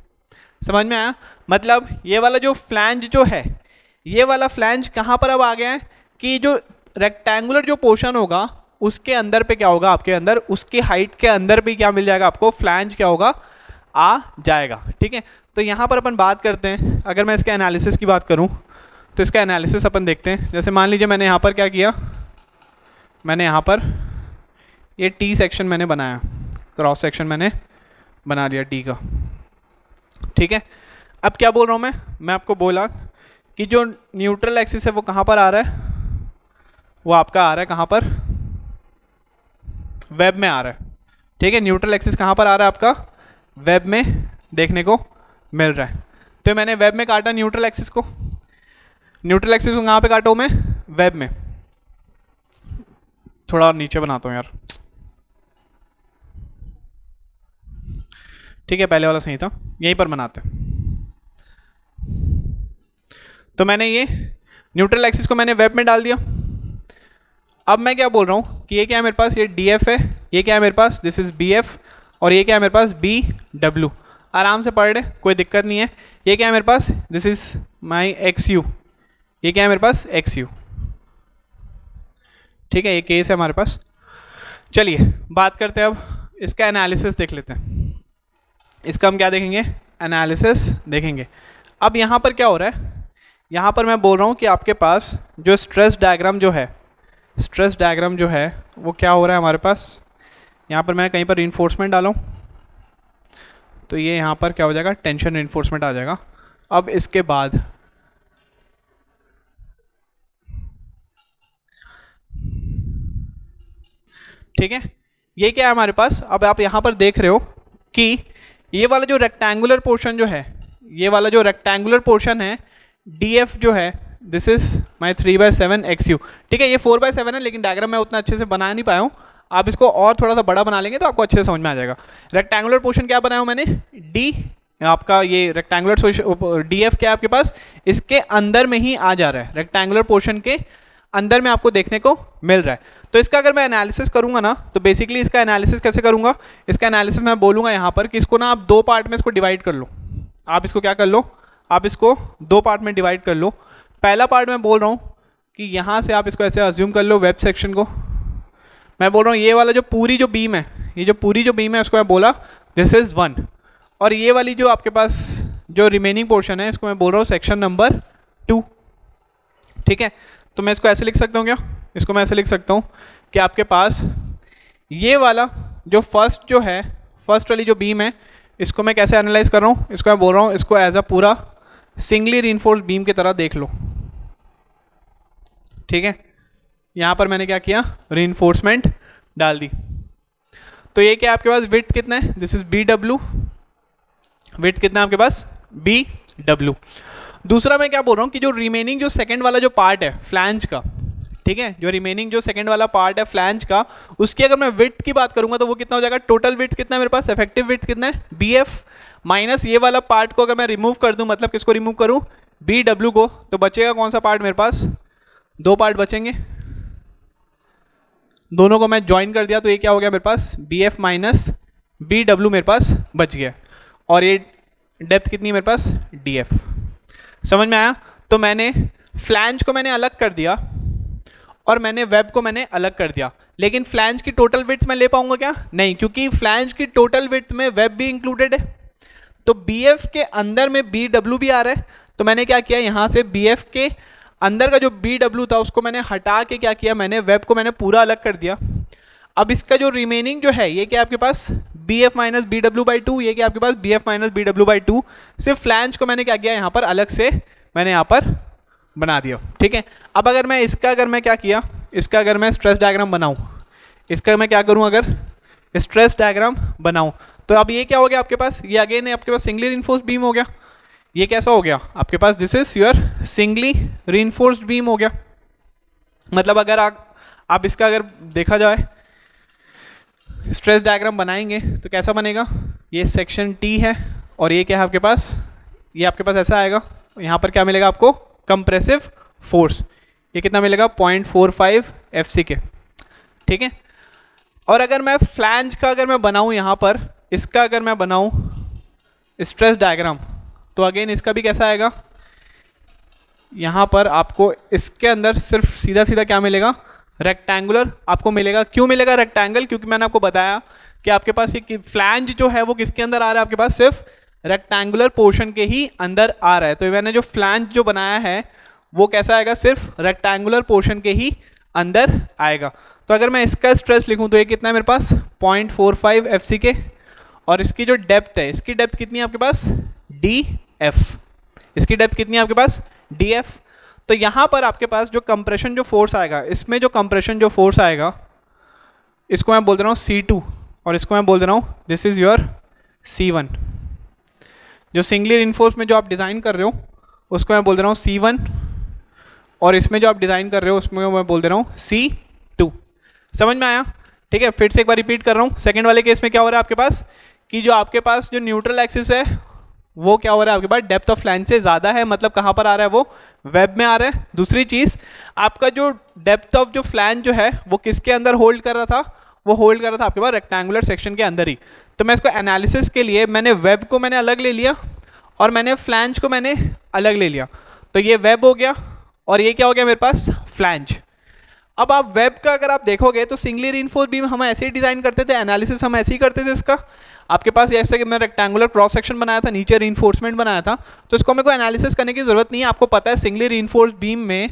समझ में आया मतलब ये वाला जो फ्लैंज जो है ये वाला फ्लैंज कहाँ पर अब आ गया है कि जो रेक्टेंगुलर जो पोर्शन होगा उसके अंदर पे क्या होगा आपके अंदर उसकी हाइट के अंदर भी क्या मिल जाएगा आपको फ्लैंज क्या होगा आ जाएगा ठीक है तो यहाँ पर अपन बात करते हैं अगर मैं इसके एनालिसिस की बात करूँ तो इसका एनालिसिस अपन देखते हैं जैसे मान लीजिए मैंने यहाँ पर क्या किया मैंने यहाँ पर ये टी सेक्शन मैंने बनाया क्रॉस सेक्शन मैंने बना लिया टी का ठीक है अब क्या बोल रहा हूँ मैं मैं आपको बोला कि जो न्यूट्रल एक्सिस है वो कहाँ पर आ रहा है वो आपका आ रहा है कहाँ पर वेब में आ रहा है ठीक है न्यूट्रल एक्सिस कहाँ पर आ रहा है आपका वेब में देखने को मिल रहा है तो मैंने वेब में काटा न्यूट्रल एक्सिस को न्यूट्रल एक्सिस को कहाँ पर काटो मैं वेब में थोड़ा नीचे बनाता हूँ यार ठीक है पहले वाला सही था यहीं पर बनाते हैं तो मैंने ये न्यूट्रल एक्सिस को मैंने वेब में डाल दिया अब मैं क्या बोल रहा हूँ कि ये क्या है मेरे पास ये डी एफ है ये क्या है मेरे पास दिस इज़ बी एफ और ये क्या है मेरे पास बी डब्ल्यू आराम से पढ़ रहे कोई दिक्कत नहीं है ये क्या है मेरे पास this is my X U ये क्या है मेरे पास एक्स यू ठीक है ये केस है हमारे पास चलिए बात करते हैं अब इसका एनालिसिस देख लेते हैं इसका हम क्या देखेंगे एनालिसिस देखेंगे अब यहाँ पर क्या हो रहा है यहाँ पर मैं बोल रहा हूँ कि आपके पास जो स्ट्रेस डायग्राम जो है स्ट्रेस डायग्राम जो है वो क्या हो रहा है हमारे पास यहाँ पर मैं कहीं पर इन्फोर्समेंट डालूँ हूँ तो ये यहाँ पर क्या हो जाएगा टेंशन इन्फोर्समेंट आ जाएगा अब इसके बाद ठीक है ये क्या है हमारे पास अब आप यहाँ पर देख रहे हो कि ये वाला जो रेक्टेंगुलर पोर्शन जो है ये वाला जो रेक्टेंगुलर पोर्शन है डी एफ जो है this is my three by seven X U ठीक है ये फोर बाय सेवन है लेकिन डायग्राम मैं उतना अच्छे से बना नहीं पाया हूँ आप इसको और थोड़ा सा बड़ा बना लेंगे तो आपको अच्छे से समझ में आ जाएगा रेक्टेंगुलर पोर्शन क्या बनाया हूँ मैंने डी आपका ये रेक्टेंगुलर डी एफ क्या आपके पास इसके अंदर में ही आ जा रहा है रेक्टेंगुलर पोर्शन के अंदर में आपको देखने को मिल रहा है तो इसका अगर मैं एनालिसिस करूंगा ना तो बेसिकली इसका एनालिसिस कैसे करूंगा इसका एनालिसिस मैं बोलूँगा यहाँ पर कि इसको ना आप दो पार्ट में इसको डिवाइड कर लो आप इसको क्या कर लो आप इसको दो पार्ट में डिवाइड कर लो पहला पार्ट मैं बोल रहा हूँ कि यहाँ से आप इसको ऐसे अज्यूम कर लो वेब सेक्शन को मैं बोल रहा हूँ ये वाला जो पूरी जो बीम है ये जो पूरी जो बीम है उसको मैं बोला दिस इज़ वन और ये वाली जो आपके पास जो रिमेनिंग पोर्शन है इसको मैं बोल रहा हूँ सेक्शन नंबर टू ठीक है तो मैं इसको ऐसे लिख सकता हूँ क्या इसको मैं ऐसे लिख सकता हूँ कि आपके पास ये वाला जो फर्स्ट जो है फर्स्ट वाली जो बीम है इसको मैं कैसे एनालाइज कर रहा हूँ इसको मैं बोल रहा हूँ इसको एज अ पूरा सिंगली रीनफोर्स बीम की तरह देख लो ठीक है यहां पर मैंने क्या किया रीनफोर्समेंट डाल दी तो ये क्या आपके पास विथ कितना है this is B W width कितना आपके पास बी डब्ल्यू दूसरा मैं क्या बोल रहा हूँ कि जो रिमेनिंग जो सेकेंड वाला जो पार्ट है फ्लैंज का ठीक है जो रिमेनिंग जो सेकंड वाला पार्ट है फ्लैंज का उसकी अगर मैं विथ की बात करूंगा तो वो कितना हो जाएगा टोटल विथ कितना है मेरे पास इफेक्टिव विथ कितना है बी एफ माइनस ये वाला पार्ट को अगर मैं रिमूव कर दूं मतलब किसको रिमूव करूं बी डब्ल्यू को तो बचेगा कौन सा पार्ट मेरे पास दो पार्ट बचेंगे दोनों को मैं ज्वाइन कर दिया तो ये क्या हो गया मेरे पास B F minus B W मेरे पास बच गया और ये डेप्थ कितनी है मेरे पास डी एफ समझ में आया तो मैंने फ्लैंज को मैंने अलग कर दिया और मैंने वेब को मैंने अलग कर दिया लेकिन फ्लैंज की टोटल विथ मैं ले पाऊंगा क्या नहीं क्योंकि फ्लैंज की टोटल विथ में वेब भी इंक्लूडेड है तो बी एफ के अंदर में बी डब्ल्यू भी आ रहा है तो मैंने क्या किया यहाँ से बी एफ के अंदर का जो बी डब्ल्यू था उसको मैंने हटा के क्या किया मैंने वेब को मैंने पूरा अलग कर दिया अब इसका जो रिमेनिंग जो है ये क्या आपके पास B F minus B W by two ये क्या आपके पास B F minus B W by two सिर्फ फ्लैंज को मैंने क्या किया यहाँ पर अलग से मैंने यहाँ पर बना दिया ठीक है अब अगर मैं इसका अगर मैं क्या किया इसका अगर मैं स्ट्रेस डायग्राम बनाऊँ इसका मैं क्या करूँ अगर स्ट्रेस डायग्राम बनाऊँ तो अब ये क्या हो गया आपके पास ये अगेन है आपके पास सिंगली रिन्फोर्स बीम हो गया ये कैसा हो गया आपके पास this is your singly reinforced beam हो गया मतलब अगर आ, आप इसका अगर देखा जाए स्ट्रेस डायग्राम बनाएंगे तो कैसा बनेगा ये सेक्शन टी है और ये क्या है आपके पास ये आपके पास ऐसा आएगा यहाँ पर क्या मिलेगा आपको कंप्रेसिव फोर्स ये कितना मिलेगा पॉइंट फोर फाइव एफ के ठीक है और अगर मैं फ्लैंज का अगर मैं बनाऊँ यहाँ पर इसका अगर मैं बनाऊँ स्ट्रेस डायग्राम तो अगेन इसका भी कैसा आएगा यहाँ पर आपको इसके अंदर सिर्फ सीधा सीधा क्या मिलेगा रेक्टेंगुलर आपको मिलेगा क्यों मिलेगा रेक्टेंगल क्योंकि मैंने आपको बताया कि आपके पास ये फ्लैंज जो है वो किसके अंदर आ रहा है आपके पास सिर्फ रेक्टेंगुलर पोर्शन के ही अंदर आ रहा है तो मैंने जो फ्लैंज जो बनाया है वो कैसा आएगा सिर्फ रेक्टेंगुलर पोर्शन के ही अंदर आएगा तो अगर मैं इसका स्ट्रेस लिखूँ तो ये कितना है मेरे पास point four five F C K और इसकी जो डेप्थ है इसकी डेप्थ कितनी है आपके पास डी एफ इसकी डेप्थ कितनी है आपके पास डी एफ तो यहां पर आपके पास जो कंप्रेशन जो फोर्स आएगा इसमें जो कंप्रेशन जो फोर्स आएगा इसको मैं बोल दे रहा हूँ सी टू और इसको मैं बोल दे रहा हूँ this is your C one जो सिंगली इन्फोर्स में जो आप डिज़ाइन कर रहे हो उसको मैं बोल दे रहा हूँ सी वन और इसमें जो आप डिज़ाइन कर रहे हो उसमें मैं बोल दे रहा हूँ सी टू समझ में आया ठीक है फिर से एक बार रिपीट कर रहा हूँ सेकेंड वाले केस में क्या हो रहा है आपके पास कि जो आपके पास जो न्यूट्रल एक्सिस है वो क्या हो रहा है आपके पास डेप्थ ऑफ लाइन से ज़्यादा है मतलब कहाँ पर आ रहा है वो वेब में आ रहा है दूसरी चीज़ आपका जो डेप्थ ऑफ जो फ्लैन जो है वो किसके अंदर होल्ड कर रहा था वो होल्ड कर रहा था आपके पास रेक्टेंगुलर सेक्शन के अंदर ही तो मैं इसको एनालिसिस के लिए मैंने वेब को मैंने अलग ले लिया और मैंने फ्लैंज को मैंने अलग ले लिया तो ये वेब हो गया और ये क्या हो गया मेरे पास फ्लैंज अब आप वेब का अगर आप देखोगे तो सिंगली रिनफोर्स बीम हम ऐसे ही डिज़ाइन करते थे एनालिसिस हम ऐसे ही करते थे इसका आपके पास जैसे कि मैं रेक्टेंगुलर क्रॉस सेक्शन बनाया था नीचे रीनफोर्समेंट बनाया था तो इसको मेरे कोई एनालिसिस करने की ज़रूरत नहीं है आपको पता है सिंगली रीनफोर्स बीम में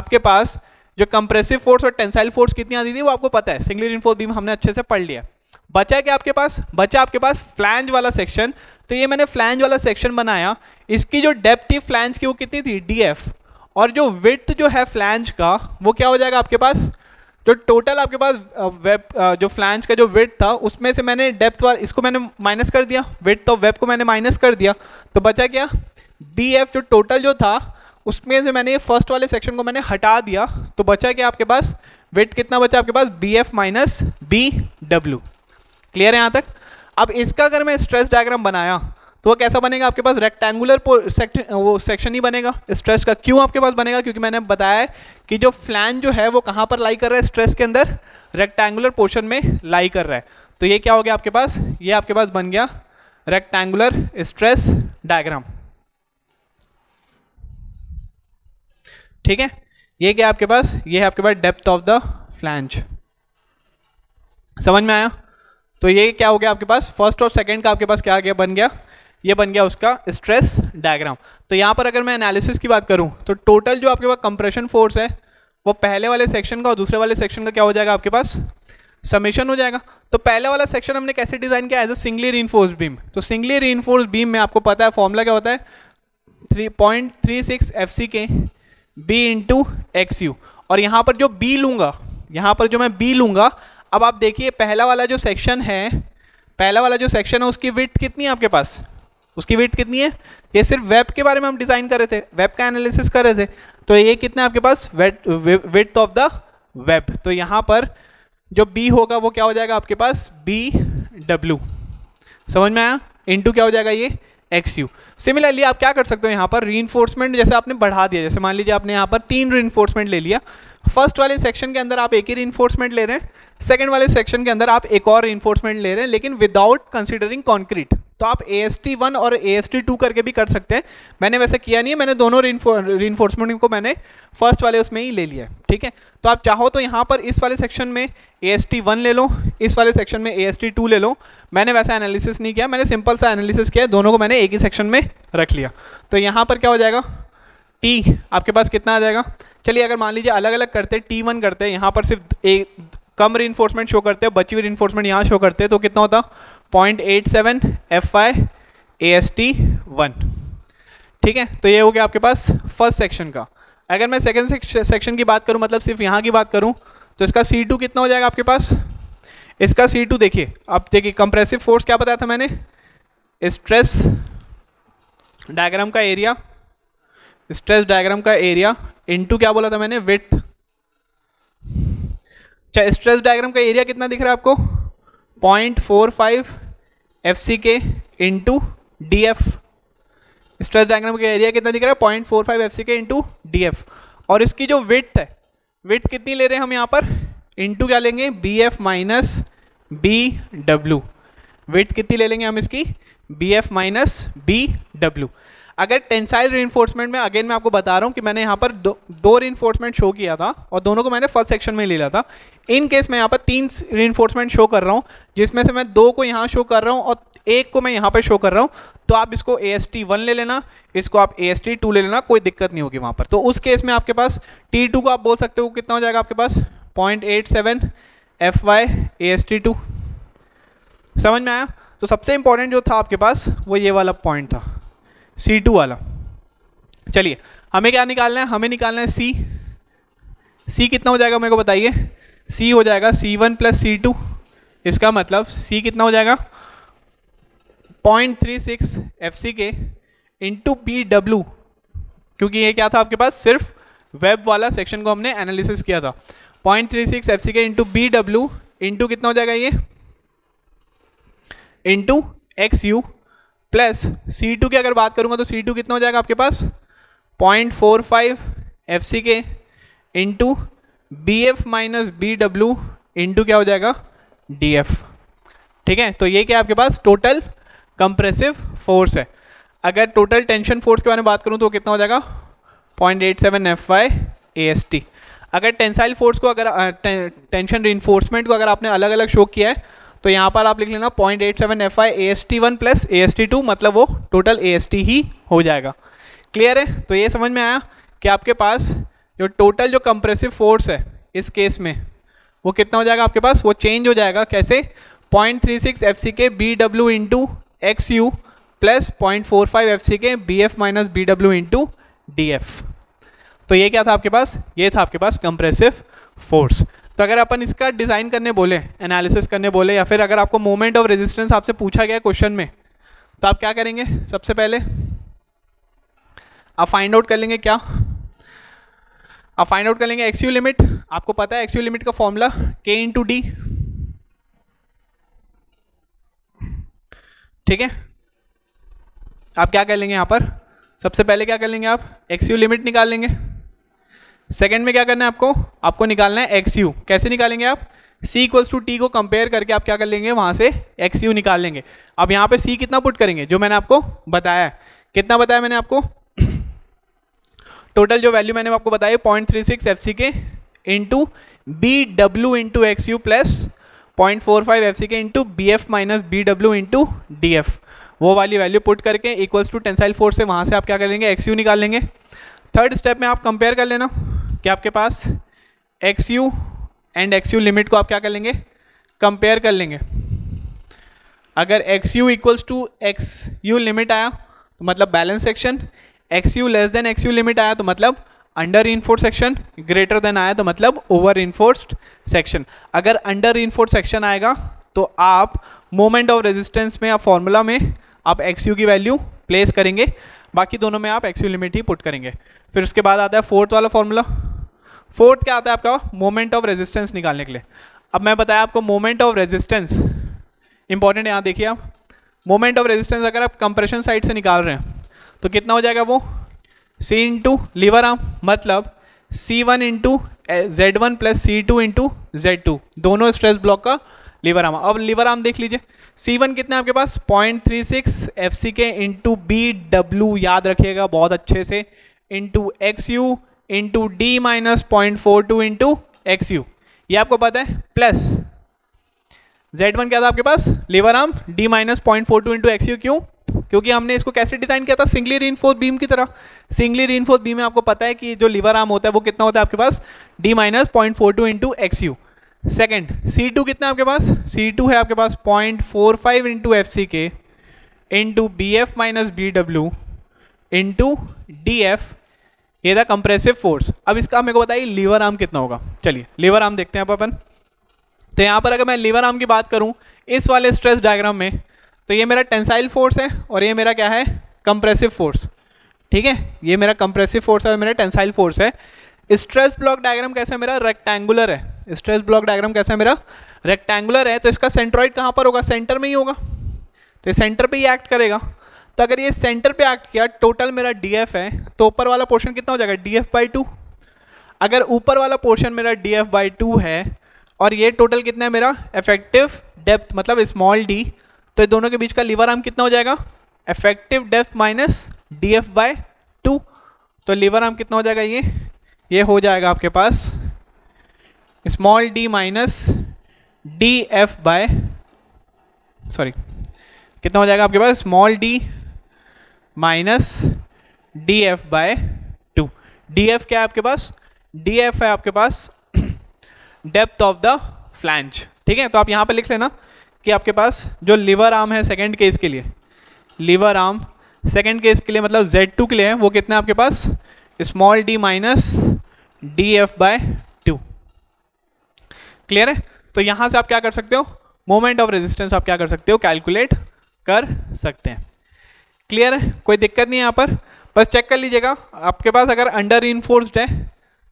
आपके पास जो कंप्रेसिव फोर्स और टेंसाइल फोर्स कितनी आती थी वो आपको पता है सिंगली रीनफोर्स बीम हमने अच्छे से पढ़ लिया बचा क्या आपके पास बचा आपके पास फ्लैंज वाला सेक्शन तो ये मैंने फ्लैंज वाला सेक्शन बनाया इसकी जो डेप्थ थी फ्लैंज की वो कितनी थी डी एफ और जो विथ जो है फ्लैंज का वो क्या हो जाएगा आपके पास जो टोटल आपके पास वेब जो फ्लैंज का जो वेट था उसमें से मैंने डेप्थ वाला इसको मैंने माइनस कर दिया वेट तो वेब को मैंने माइनस कर दिया तो बचा क्या डी एफ जो टोटल जो था उसमें से मैंने फर्स्ट वाले सेक्शन को मैंने हटा दिया तो बचा क्या आपके पास वेट कितना बचा आपके पास B F minus B W clear है यहाँ तक अब इसका अगर मैं स्ट्रेस डायग्राम बनाया तो वो कैसा बनेगा आपके पास रेक्टेंगुलर सेक्शन वो सेक्शन ही बनेगा स्ट्रेस का क्यों आपके पास बनेगा क्योंकि मैंने बताया है कि जो फ्लैन जो है वो कहाँ पर लाई कर रहा है स्ट्रेस के अंदर रेक्टेंगुलर पोर्शन में लाई कर रहा है तो ये क्या हो गया आपके पास ये आपके पास बन गया रेक्टेंगुलर स्ट्रेस डायग्राम ठीक है ये क्या आपके पास ये है आपके पास डेप्थ ऑफ द फ्लैंज समझ में आया तो ये क्या हो गया आपके पास फर्स्ट और सेकंड का आपके पास क्या आ गया बन गया ये बन गया उसका स्ट्रेस डायग्राम तो यहाँ पर अगर मैं एनालिसिस की बात करूँ तो टोटल जो आपके पास कंप्रेशन फोर्स है वो पहले वाले सेक्शन का और दूसरे वाले सेक्शन का क्या हो जाएगा आपके पास समेशन हो जाएगा तो पहले वाला सेक्शन हमने कैसे डिज़ाइन किया as a singly re beam तो सिंगली री बीम में आपको पता है फॉर्मूला क्या होता है three point three six F C K B into X you और यहाँ पर जो बी लूँगा यहाँ पर जो मैं बी लूँगा अब आप देखिए पहला वाला जो सेक्शन है पहला वाला जो सेक्शन है उसकी विथ कितनी है आपके पास उसकी वेट कितनी है ये सिर्फ वेब के बारे में हम डिज़ाइन कर रहे थे वेब का एनालिसिस कर रहे थे तो ये कितना आपके पास width width of the web तो यहाँ पर जो बी होगा वो क्या हो जाएगा आपके पास बी डब्ल्यू समझ में आया इंटू क्या हो जाएगा ये एक्स यू सिमिलरली आप क्या कर सकते हो यहाँ पर री जैसे आपने बढ़ा दिया जैसे मान लीजिए आपने यहाँ पर तीन री ले लिया फर्स्ट वाले सेक्शन के अंदर आप एक ही री ले रहे हैं सेकेंड वाले सेक्शन के अंदर आप एक और री ले रहे हैं लेकिन विदाउट कंसिडरिंग कॉन्क्रीट तो आप ए एस टी वन और ए एस टी टू करके भी कर सकते हैं मैंने वैसे किया नहीं है मैंने दोनों रीइन्फोर्समेंट को मैंने फर्स्ट वाले उसमें ही ले लिया है ठीक है तो आप चाहो तो यहाँ पर इस वाले सेक्शन में ए एस टी वन ले लो इस वाले सेक्शन में ए एस टी टू ले लो मैंने वैसा एनालिसिस नहीं किया मैंने सिंपल सा एनालिसिस किया दोनों को मैंने एक ही सेक्शन में रख लिया तो यहाँ पर क्या हो जाएगा टी आपके पास कितना आ जाएगा चलिए अगर मान लीजिए अलग अलग करते टी वन करते हैं यहाँ पर सिर्फ एक कम री शो करते हैं बची हुई री यहाँ शो करते हैं तो कितना होता point eight seven F I A S T one ठीक है तो ये हो गया आपके पास फर्स्ट सेक्शन का अगर मैं सेकेंड सेक्शन की बात करूँ मतलब सिर्फ यहाँ की बात करूँ तो इसका सी टू कितना हो जाएगा आपके पास इसका सी टू देखिए आप देखिए कंप्रेसिव फोर्स क्या बताया था मैंने स्ट्रेस डायग्राम का एरिया स्ट्रेस डायग्राम का एरिया इनटू क्या बोला था मैंने विथ स्ट्रेस डायग्राम का एरिया कितना दिख रहा है आपको point four five F C K into D F stress diagram का एरिया कितना दिख रहा है point four five F C K into D F और इसकी जो विथ है विथ कितनी ले रहे हैं हम यहाँ पर इंटू क्या लेंगे B F minus B W width कितनी ले लेंगे हम इसकी B F minus B W अगर टेंसाइल रीइन्फोर्समेंट में अगेन मैं आपको बता रहा हूँ कि मैंने यहाँ पर दो दो रीइन्फोर्समेंट शो किया था और दोनों को मैंने फर्स्ट सेक्शन में ले लिया था इन केस मैं यहाँ पर तीन रीइन्फोर्समेंट शो कर रहा हूँ जिसमें से मैं दो को यहाँ शो कर रहा हूँ और एक को मैं यहाँ पर शो कर रहा हूँ तो आप इसको ए एस टी वन ले लेना इसको आप ए एस टी टू ले लेना कोई दिक्कत नहीं होगी वहाँ पर तो उस केस में आपके पास टी टू को आप बोल सकते हो कितना हो जाएगा आपके पास point eight seven F Y A S T two समझ में आया तो सबसे इंपॉर्टेंट जो था आपके पास वो ये वाला पॉइंट था सी टू वाला चलिए हमें क्या निकालना है हमें निकालना है सी सी कितना हो जाएगा मेरे को बताइए सी हो जाएगा C one plus C two इसका मतलब सी कितना हो जाएगा point three six F C K into W क्योंकि ये क्या था आपके पास सिर्फ वेब वाला सेक्शन को हमने एनालिसिस किया था point three six F C K into B W कितना हो जाएगा ये into X U plus C two की अगर बात करूँगा तो सी टू कितना हो जाएगा आपके पास point four five F C K into B F minus B W into क्या हो जाएगा डी एफ ठीक है तो ये क्या आपके पास टोटल कंप्रेसिव फोर्स है अगर टोटल टेंशन फोर्स के बारे में बात करूँ तो कितना हो जाएगा point eight seven F Y A S T अगर टेंसाइल फोर्स को अगर टेंशन रीइन्फोर्समेंट को अगर आपने अलग अलग शो किया है तो यहाँ पर आप लिख लेना point eight seven F I A S T one plus A S T two मतलब वो टोटल ए एस टी ही हो जाएगा क्लियर है तो ये समझ में आया कि आपके पास जो टोटल जो कंप्रेसिव फोर्स है इस केस में वो कितना हो जाएगा आपके पास वो चेंज हो जाएगा कैसे point three six F C K B W into X U plus point four five F C K B F minus B W into D F तो ये क्या था आपके पास ये था आपके पास कंप्रेसिव फोर्स तो अगर अपन इसका डिज़ाइन करने बोले एनालिसिस करने बोले या फिर अगर आपको मोमेंट ऑफ रेजिस्टेंस आपसे पूछा गया क्वेश्चन में तो आप क्या करेंगे सबसे पहले आप फाइंड आउट कर लेंगे क्या आप फाइंड आउट कर लेंगे एक्स यू लिमिट आपको पता है एक्स यू लिमिट का फॉर्मूला के टू डी ठीक है आप क्या कर लेंगे यहाँ पर सबसे पहले क्या कर लेंगे आप एक्स यू लिमिट निकाल लेंगे सेकेंड में क्या करना है आपको आपको निकालना है एक्स यू कैसे निकालेंगे आप सी इक्वल्स टू टी को कंपेयर करके आप क्या कर लेंगे वहाँ से एक्स यू निकाल लेंगे अब यहाँ पे सी कितना पुट करेंगे जो मैंने आपको बताया कितना बताया मैंने आपको टोटल जो वैल्यू मैंने आपको बताया point three six F C K into B W into X U plus point four five F C K into B F minus B W into D F वो वाली वैल्यू पुट करके equals to tensile force से वहाँ से आप क्या कर लेंगे एक्स यू निकाल लेंगे थर्ड स्टेप में आप कंपेयर कर लेना कि आपके पास X U and X U limit को आप क्या कर लेंगे कंपेयर कर लेंगे अगर X U equals to X U limit आया तो मतलब balance section X U less than X U limit आया तो मतलब under reinforce section greater than आया तो मतलब ओवर इन्फोर्स्ड सेक्शन अगर अंडर इन्फोर्स सेक्शन आएगा तो आप मोमेंट ऑफ रेजिस्टेंस में या फॉर्मूला में आप एक्स यू की वैल्यू प्लेस करेंगे बाकी दोनों में आप एक्स यू लिमिट ही पुट करेंगे फिर उसके बाद आता है फोर्थ वाला फॉर्मूला फोर्थ क्या आता है आपका मोमेंट ऑफ रेजिस्टेंस निकालने के लिए अब मैं बताया आपको मोमेंट ऑफ रेजिस्टेंस इंपॉर्टेंट यहाँ देखिए आप मोमेंट ऑफ रेजिस्टेंस अगर आप कंप्रेशन साइड से निकाल रहे हैं तो कितना हो जाएगा वो सी इंटू लीवर आर्म मतलब C one into Z one plus C two into Z two दोनों स्ट्रेस ब्लॉक का लीवर आर्म अब लीवर आर्म देख लीजिए सी वन कितना आपके पास point three six F C K into B W याद रखिएगा बहुत अच्छे से into X U into D minus point four two into X U ये आपको पता है प्लस जेड वन क्या था आपके पास lever arm D minus point four two into X U क्यों क्योंकि हमने इसको कैसे डिजाइन किया था सिंगली रिनफोर्थ बीम की तरह सिंगली रिनफोर्थ बीम में आपको पता है कि जो लीवर आर्म होता है वो कितना होता है आपके पास D minus point four two into X U second C two कितना आपके पास सी टू है आपके पास point four five into F C K into B F minus B W into D F ये था कंप्रेसिव फोर्स अब इसका मेरे को बताइए लीवर आर्म कितना होगा चलिए लीवर आर्म देखते हैं आप अपन तो यहाँ पर अगर मैं लीवर आर्म की बात करूँ इस वाले स्ट्रेस डायग्राम में तो ये मेरा टेंसाइल फोर्स है और ये मेरा क्या है कंप्रेसिव फोर्स ठीक है ये मेरा कंप्रेसिव फोर्स है और मेरा टेंसाइल फोर्स है स्ट्रेस ब्लॉक डायग्राम कैसे है मेरा रेक्टेंगुलर है स्ट्रेस ब्लॉक डायग्राम कैसा है मेरा रेक्टेंगुलर है तो इसका सेंट्रॉइड कहाँ पर होगा सेंटर में ही होगा तो सेंटर पर ही एक्ट करेगा तो अगर ये सेंटर पे एक्ट किया टोटल मेरा डी है तो ऊपर वाला पोर्शन कितना हो जाएगा डी एफ बाई टू अगर ऊपर वाला पोर्शन मेरा डी एफ बाई टू है और ये टोटल कितना है मेरा इफेक्टिव डेप्थ मतलब स्मॉल डी तो ये दोनों के बीच का लीवर आर्म कितना हो जाएगा effective depth minus D F by two तो लीवर आर्म कितना हो जाएगा ये ये हो जाएगा आपके पास small D minus D F by sorry कितना हो जाएगा आपके पास small D minus D F by two D F क्या है आपके पास डी एफ है आपके पास डेप्थ ऑफ द फ्लैंज ठीक है तो आप यहाँ पे लिख लेना कि आपके पास जो लीवर आर्म है सेकेंड केस के लिए लीवर आर्म सेकेंड केस के लिए मतलब जेड टू के लिए है वो कितना है आपके पास small D minus D F by two clear है तो यहाँ से आप क्या कर सकते हो मोमेंट ऑफ रेजिस्टेंस आप क्या कर सकते हो कैलकुलेट कर सकते हैं क्लियर है कोई दिक्कत नहीं यहाँ पर बस चेक कर लीजिएगा आपके पास अगर अंडर इन्फोर्स्ड है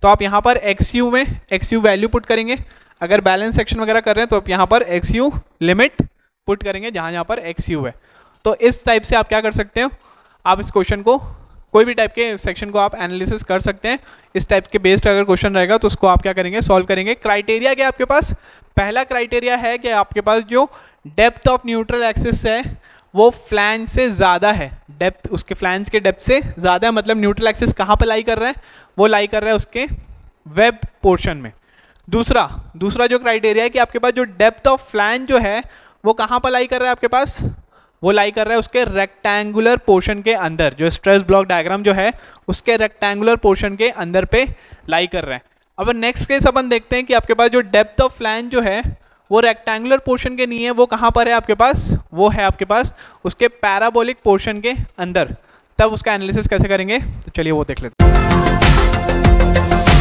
तो आप यहाँ पर एक्स यू में एक्स यू वैल्यू पुट करेंगे अगर बैलेंस सेक्शन वगैरह कर रहे हैं तो आप यहाँ पर एक्स यू लिमिट पुट करेंगे जहाँ यहाँ पर एक्स यू है तो इस टाइप से आप क्या कर सकते हो आप इस क्वेश्चन को कोई भी टाइप के सेक्शन को आप एनालिसिस कर सकते हैं इस टाइप के बेस्ड अगर क्वेश्चन रहेगा तो उसको आप क्या करेंगे सॉल्व करेंगे क्राइटेरिया क्या आपके पास पहला क्राइटेरिया है कि आपके पास जो डेप्थ ऑफ न्यूट्रल एक्सिस है वो फ्लैंज से ज़्यादा है डेप्थ उसके फ्लैंज के डेप्थ से ज़्यादा है मतलब न्यूट्रल एक्सिस कहाँ पर लाई कर रहा है वो लाई कर रहा है उसके वेब पोर्शन में दूसरा दूसरा जो क्राइटेरिया है कि आपके पास जो डेप्थ ऑफ फ्लैंज जो है वो कहाँ पर लाई कर रहा है आपके पास वो लाई कर रहा है उसके रेक्टेंगुलर पोर्शन के अंदर जो स्ट्रेस ब्लॉक डायग्राम जो है उसके रेक्टेंगुलर पोर्शन के अंदर पे लाई कर रहा है अब नेक्स्ट केस अपन देखते हैं कि आपके पास जो डेप्थ ऑफ फ्लैंज जो है वो रेक्टेंगुलर पोर्शन के नहीं है वो कहाँ पर है आपके पास वो है आपके पास उसके पैराबोलिक पोर्शन के अंदर तब उसका एनालिसिस कैसे करेंगे तो चलिए वो देख लेते हैं